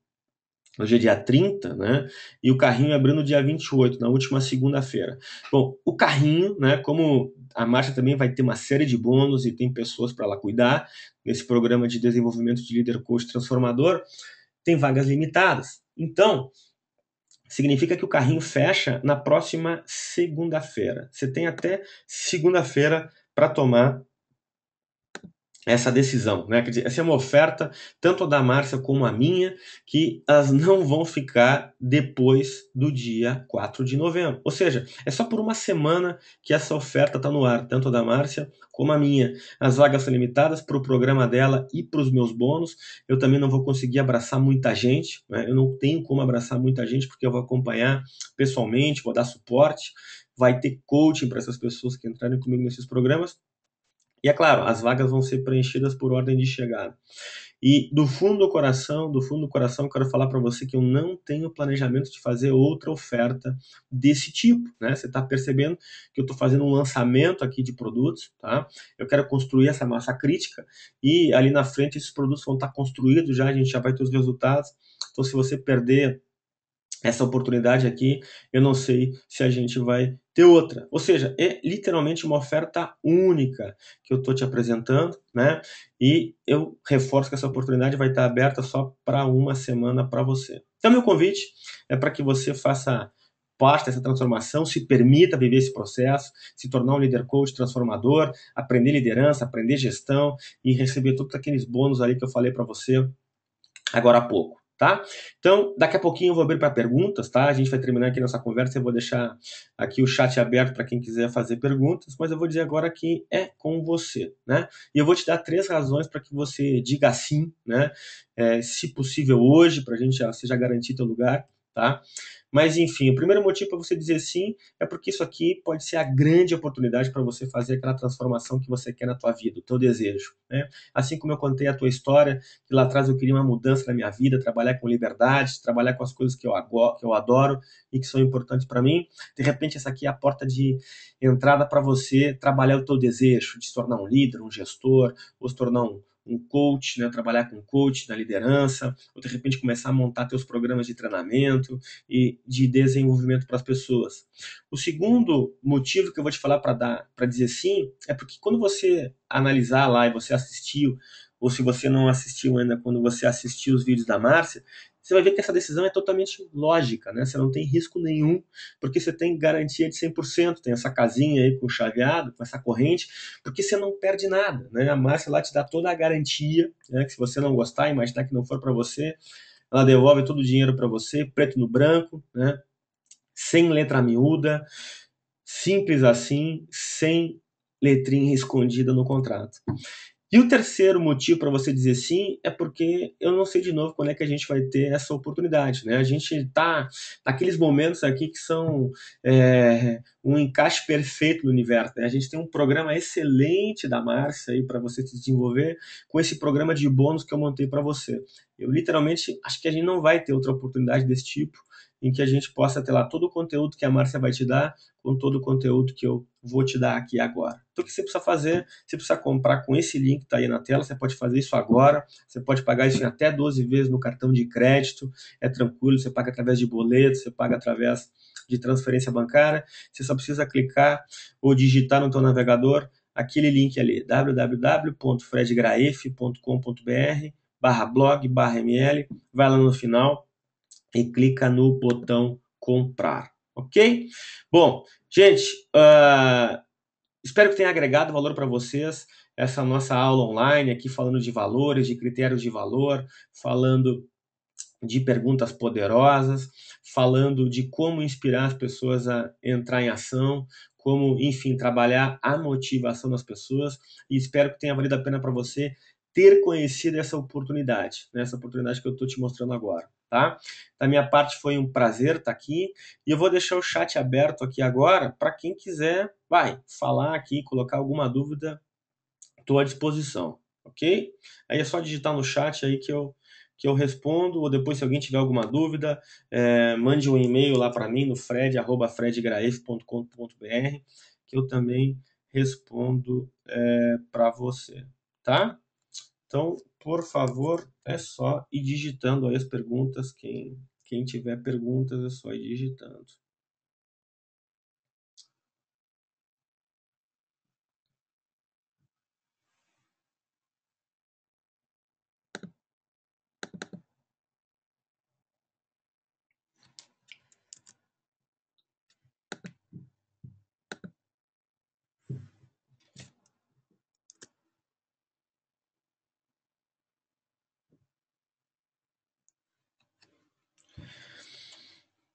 Hoje é dia 30, né? E o carrinho é abriu no dia 28, na última segunda-feira. Bom, o carrinho, né? Como a marcha também vai ter uma série de bônus e tem pessoas para lá cuidar, nesse programa de desenvolvimento de líder coach transformador, tem vagas limitadas. Então, significa que o carrinho fecha na próxima segunda-feira. Você tem até segunda-feira para tomar essa decisão, né? Quer dizer, essa é uma oferta tanto a da Márcia como a minha, que elas não vão ficar depois do dia 4 de novembro. Ou seja, é só por uma semana que essa oferta está no ar, tanto a da Márcia como a minha. As vagas são limitadas para o programa dela e para os meus bônus. Eu também não vou conseguir abraçar muita gente, né? eu não tenho como abraçar muita gente porque eu vou acompanhar pessoalmente, vou dar suporte vai ter coaching para essas pessoas que entrarem comigo nesses programas. E é claro, as vagas vão ser preenchidas por ordem de chegada. E do fundo do coração, do fundo do coração, quero falar para você que eu não tenho planejamento de fazer outra oferta desse tipo, né? Você está percebendo que eu estou fazendo um lançamento aqui de produtos, tá? Eu quero construir essa massa crítica e ali na frente esses produtos vão estar tá construídos já, a gente já vai ter os resultados. Então, se você perder essa oportunidade aqui, eu não sei se a gente vai ter outra. Ou seja, é literalmente uma oferta única que eu estou te apresentando, né? E eu reforço que essa oportunidade vai estar aberta só para uma semana para você. Então, meu convite é para que você faça parte dessa transformação, se permita viver esse processo, se tornar um líder coach transformador, aprender liderança, aprender gestão e receber todos aqueles bônus ali que eu falei para você agora há pouco tá? Então, daqui a pouquinho eu vou abrir para perguntas, tá? A gente vai terminar aqui nossa conversa, eu vou deixar aqui o chat aberto para quem quiser fazer perguntas, mas eu vou dizer agora que é com você, né? E eu vou te dar três razões para que você diga sim, né? É, se possível hoje, para a gente já, você já garantir teu lugar, tá? Mas enfim, o primeiro motivo para você dizer sim é porque isso aqui pode ser a grande oportunidade para você fazer aquela transformação que você quer na tua vida, o teu desejo, né? Assim como eu contei a tua história, que lá atrás eu queria uma mudança na minha vida, trabalhar com liberdade, trabalhar com as coisas que eu, que eu adoro e que são importantes para mim, de repente essa aqui é a porta de entrada para você trabalhar o teu desejo, de se tornar um líder, um gestor, ou se tornar um um coach, né, trabalhar com coach na liderança, ou de repente começar a montar teus programas de treinamento e de desenvolvimento para as pessoas. O segundo motivo que eu vou te falar para dar, para dizer sim, é porque quando você analisar lá e você assistiu ou se você não assistiu ainda quando você assistiu os vídeos da Márcia, você vai ver que essa decisão é totalmente lógica, né? Você não tem risco nenhum, porque você tem garantia de 100%, tem essa casinha aí com chaveado, com essa corrente, porque você não perde nada, né? A Márcia lá te dá toda a garantia, né? que se você não gostar, imaginar que não for para você, ela devolve todo o dinheiro para você, preto no branco, né? Sem letra miúda, simples assim, sem letrinha escondida no contrato. E o terceiro motivo para você dizer sim é porque eu não sei de novo quando é que a gente vai ter essa oportunidade. Né? A gente está naqueles momentos aqui que são é, um encaixe perfeito no universo. Né? A gente tem um programa excelente da Márcia aí para você se desenvolver com esse programa de bônus que eu montei para você. Eu literalmente acho que a gente não vai ter outra oportunidade desse tipo em que a gente possa ter lá todo o conteúdo que a Márcia vai te dar, com todo o conteúdo que eu vou te dar aqui agora. Então, o que você precisa fazer? Você precisa comprar com esse link que está aí na tela, você pode fazer isso agora, você pode pagar isso em até 12 vezes no cartão de crédito, é tranquilo, você paga através de boleto, você paga através de transferência bancária, você só precisa clicar ou digitar no seu navegador aquele link ali, www.fredgraef.com.br barra blog, barra ml, vai lá no final, e clica no botão comprar, ok? Bom, gente, uh, espero que tenha agregado valor para vocês essa nossa aula online aqui falando de valores, de critérios de valor, falando de perguntas poderosas, falando de como inspirar as pessoas a entrar em ação, como, enfim, trabalhar a motivação das pessoas. E espero que tenha valido a pena para você ter conhecido essa oportunidade, né? essa oportunidade que eu estou te mostrando agora, tá? Da minha parte foi um prazer estar tá aqui e eu vou deixar o chat aberto aqui agora para quem quiser, vai, falar aqui, colocar alguma dúvida, estou à disposição, ok? Aí é só digitar no chat aí que eu que eu respondo, ou depois se alguém tiver alguma dúvida, é, mande um e-mail lá para mim no fred, que eu também respondo é, eh, para você, tá? Então, por favor, é só ir digitando aí as perguntas. Quem, quem tiver perguntas, é só ir digitando.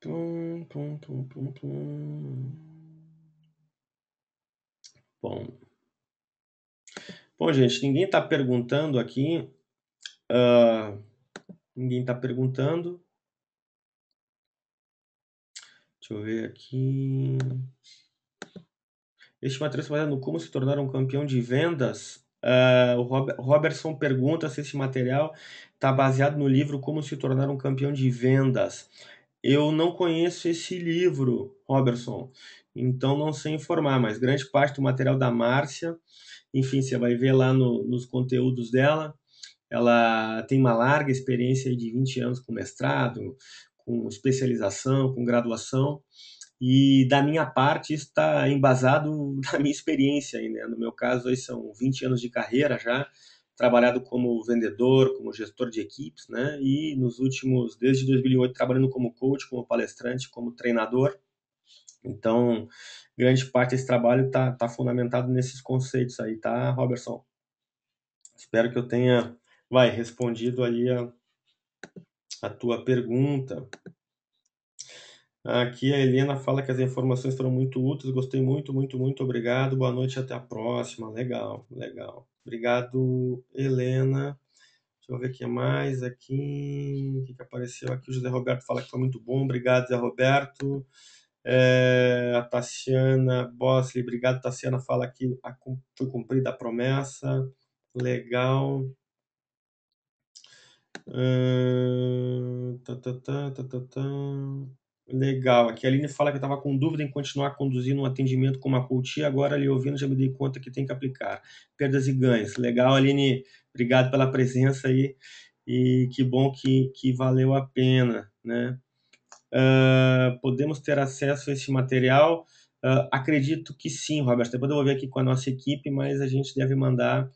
Plum, plum, plum, plum, plum. Bom. Bom, gente, ninguém está perguntando aqui. Uh, ninguém está perguntando. Deixa eu ver aqui. Este material se no como se tornar um campeão de vendas. Uh, o Robertson pergunta se este material está baseado no livro Como se tornar um campeão de vendas. Eu não conheço esse livro, Robertson, então não sei informar, mas grande parte do material da Márcia, enfim, você vai ver lá no, nos conteúdos dela. Ela tem uma larga experiência de 20 anos com mestrado, com especialização, com graduação. E da minha parte, isso está embasado na minha experiência. Né? No meu caso, aí são 20 anos de carreira já, trabalhado como vendedor, como gestor de equipes, né? E nos últimos, desde 2008, trabalhando como coach, como palestrante, como treinador. Então, grande parte desse trabalho está tá fundamentado nesses conceitos aí, tá, Robertson? Espero que eu tenha, vai, respondido ali a, a tua pergunta. Aqui a Helena fala que as informações foram muito úteis, gostei muito, muito, muito obrigado, boa noite, até a próxima. Legal, legal. Obrigado, Helena. Deixa eu ver o que mais aqui. O que, que apareceu aqui? O José Roberto fala que foi muito bom. Obrigado, José Roberto. É, a Tassiana Bosley, obrigado. Tassiana fala que a, foi cumprida a promessa. Legal. Uh, tá, tá, tá, tá, tá, tá. Legal. Aqui a Aline fala que estava com dúvida em continuar conduzindo um atendimento com a Culti, agora lhe ouvindo já me dei conta que tem que aplicar. Perdas e ganhos. Legal, Aline. Obrigado pela presença aí e que bom que, que valeu a pena, né? Uh, podemos ter acesso a esse material? Uh, acredito que sim, Roberto. Depois eu vou ver aqui com a nossa equipe, mas a gente deve mandar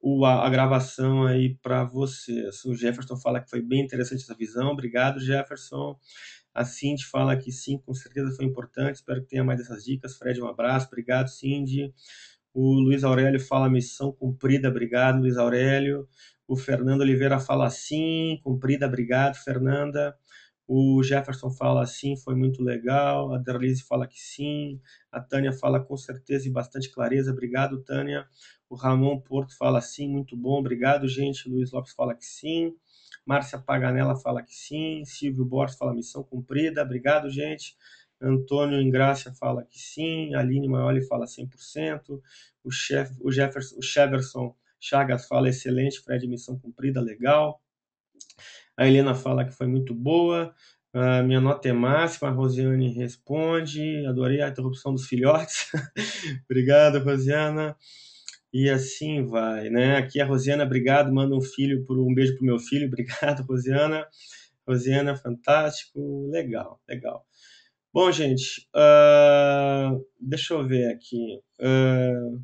o, a, a gravação aí para vocês. O Jefferson fala que foi bem interessante essa visão. Obrigado, Jefferson. A Cindy fala que sim, com certeza foi importante. Espero que tenha mais essas dicas. Fred, um abraço. Obrigado, Cindy. O Luiz Aurélio fala missão cumprida. Obrigado, Luiz Aurélio. O Fernando Oliveira fala sim, cumprida. Obrigado, Fernanda. O Jefferson fala sim, foi muito legal. A Derlise fala que sim. A Tânia fala com certeza e bastante clareza. Obrigado, Tânia. O Ramon Porto fala sim, muito bom. Obrigado, gente. O Luiz Lopes fala que sim. Márcia Paganella fala que sim, Silvio Borges fala missão cumprida, obrigado, gente. Antônio Ingrácia fala que sim, Aline Maioli fala 100%, o, chef, o, Jefferson, o Chagas fala excelente, Fred, missão cumprida, legal. A Helena fala que foi muito boa, a minha nota é máxima, a Rosiane responde. Adorei a interrupção dos filhotes. Obrigado, Rosiana. E assim vai, né? Aqui a Rosiana, obrigado, manda um filho por um beijo pro meu filho, obrigado, Rosiana. Rosiana, fantástico, legal, legal. Bom, gente, uh, deixa eu ver aqui. Uh,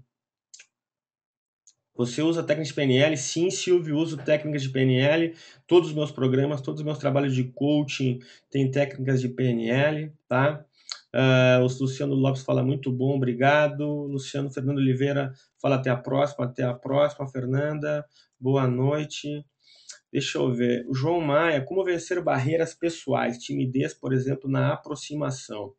você usa técnicas de PNL? Sim, Silvio, uso técnicas de PNL. Todos os meus programas, todos os meus trabalhos de coaching têm técnicas de PNL, tá? Uh, o Luciano Lopes fala muito bom, obrigado. Luciano Fernando Oliveira fala até a próxima, até a próxima, Fernanda. Boa noite. Deixa eu ver. O João Maia, como vencer barreiras pessoais, timidez, por exemplo, na aproximação?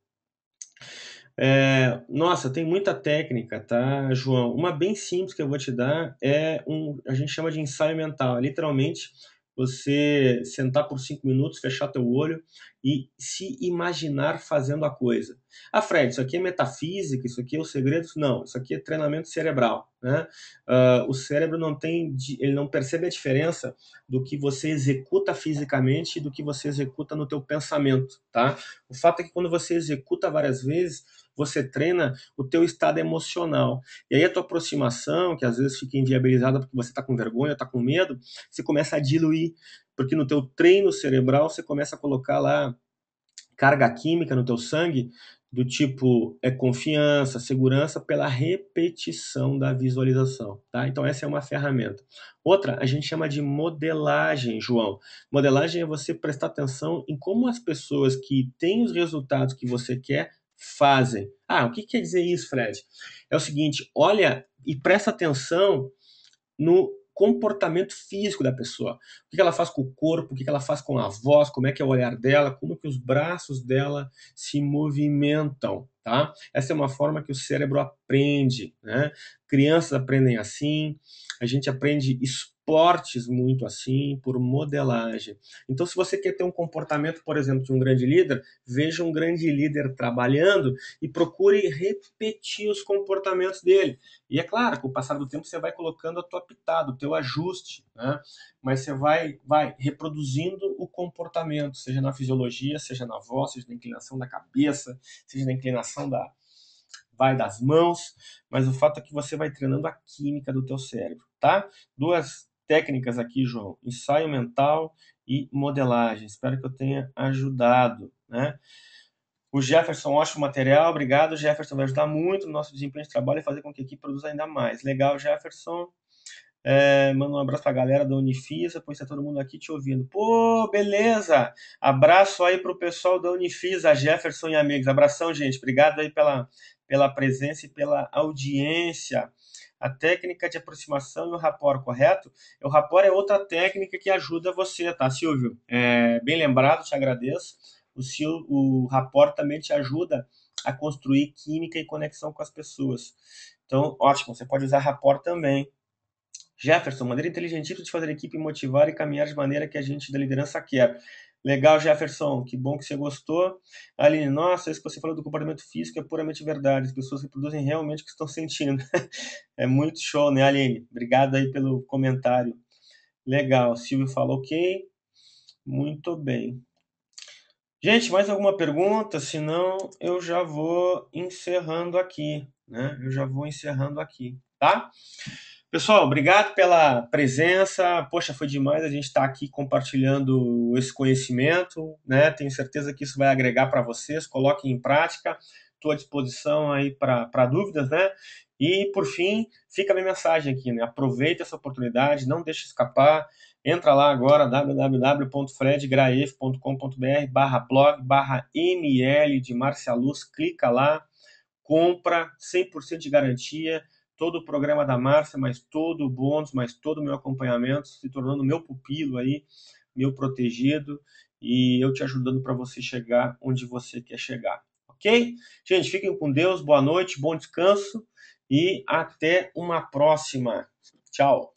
É, nossa, tem muita técnica, tá, João? Uma bem simples que eu vou te dar é um, a gente chama de ensaio mental. É literalmente, você sentar por cinco minutos, fechar teu olho e se imaginar fazendo a coisa. Ah, Fred, isso aqui é metafísica, isso aqui é o segredo? Não, isso aqui é treinamento cerebral. Né? Uh, o cérebro não tem, ele não percebe a diferença do que você executa fisicamente e do que você executa no teu pensamento. Tá? O fato é que quando você executa várias vezes, você treina o teu estado emocional. E aí a tua aproximação, que às vezes fica inviabilizada porque você está com vergonha, está com medo, você começa a diluir, porque no teu treino cerebral você começa a colocar lá carga química no teu sangue do tipo é confiança, segurança pela repetição da visualização, tá? Então essa é uma ferramenta. Outra, a gente chama de modelagem, João. Modelagem é você prestar atenção em como as pessoas que têm os resultados que você quer fazem. Ah, o que quer dizer isso, Fred? É o seguinte: olha e presta atenção no comportamento físico da pessoa. O que ela faz com o corpo, o que ela faz com a voz, como é que é o olhar dela, como é que os braços dela se movimentam, tá? Essa é uma forma que o cérebro aprende, né? Crianças aprendem assim, a gente aprende isso portes muito assim, por modelagem. Então, se você quer ter um comportamento, por exemplo, de um grande líder, veja um grande líder trabalhando e procure repetir os comportamentos dele. E é claro, com o passar do tempo você vai colocando a tua pitada, o teu ajuste, né? Mas você vai, vai reproduzindo o comportamento, seja na fisiologia, seja na voz, seja na inclinação da cabeça, seja na inclinação da vai das mãos, mas o fato é que você vai treinando a química do teu cérebro, tá? Duas técnicas aqui, João: ensaio mental e modelagem. Espero que eu tenha ajudado, né? O Jefferson, ótimo material, obrigado. Jefferson vai ajudar muito no nosso desempenho de trabalho e fazer com que a equipe produza ainda mais. Legal, Jefferson. É, manda um abraço para a galera da Unifisa, pois está todo mundo aqui te ouvindo. Pô, beleza! Abraço aí para o pessoal da Unifisa, Jefferson e amigos. Abração, gente. Obrigado aí pela, pela presença e pela audiência a técnica de aproximação e o rapport, correto? O rapport é outra técnica que ajuda você, tá, Silvio? É, bem lembrado, te agradeço. O, Sil, o rapport também te ajuda a construir química e conexão com as pessoas. Então, ótimo, você pode usar rapport também. Jefferson, maneira inteligente de fazer a equipe motivar e caminhar de maneira que a gente da liderança quer. Legal, Jefferson, que bom que você gostou. Aline, nossa, isso que você falou do comportamento físico é puramente verdade. As pessoas reproduzem realmente o que estão sentindo. é muito show, né, Aline? Obrigado aí pelo comentário. Legal, Silvio fala ok. Muito bem. Gente, mais alguma pergunta? Senão eu já vou encerrando aqui, né? Eu já vou encerrando aqui, tá? Pessoal, obrigado pela presença. Poxa, foi demais a gente estar tá aqui compartilhando esse conhecimento, né? Tenho certeza que isso vai agregar para vocês. Coloquem em prática. Estou à disposição aí para dúvidas, né? E por fim, fica a minha mensagem aqui, né? Aproveita essa oportunidade, não deixe escapar. Entra lá agora www.fredgraef.com.br/blog/ml de Marcia Luz, clica lá, compra 100% de garantia todo o programa da Márcia, mais todo o bônus, mais todo o meu acompanhamento, se tornando meu pupilo aí, meu protegido, e eu te ajudando para você chegar onde você quer chegar, ok? Gente, fiquem com Deus, boa noite, bom descanso e até uma próxima. Tchau!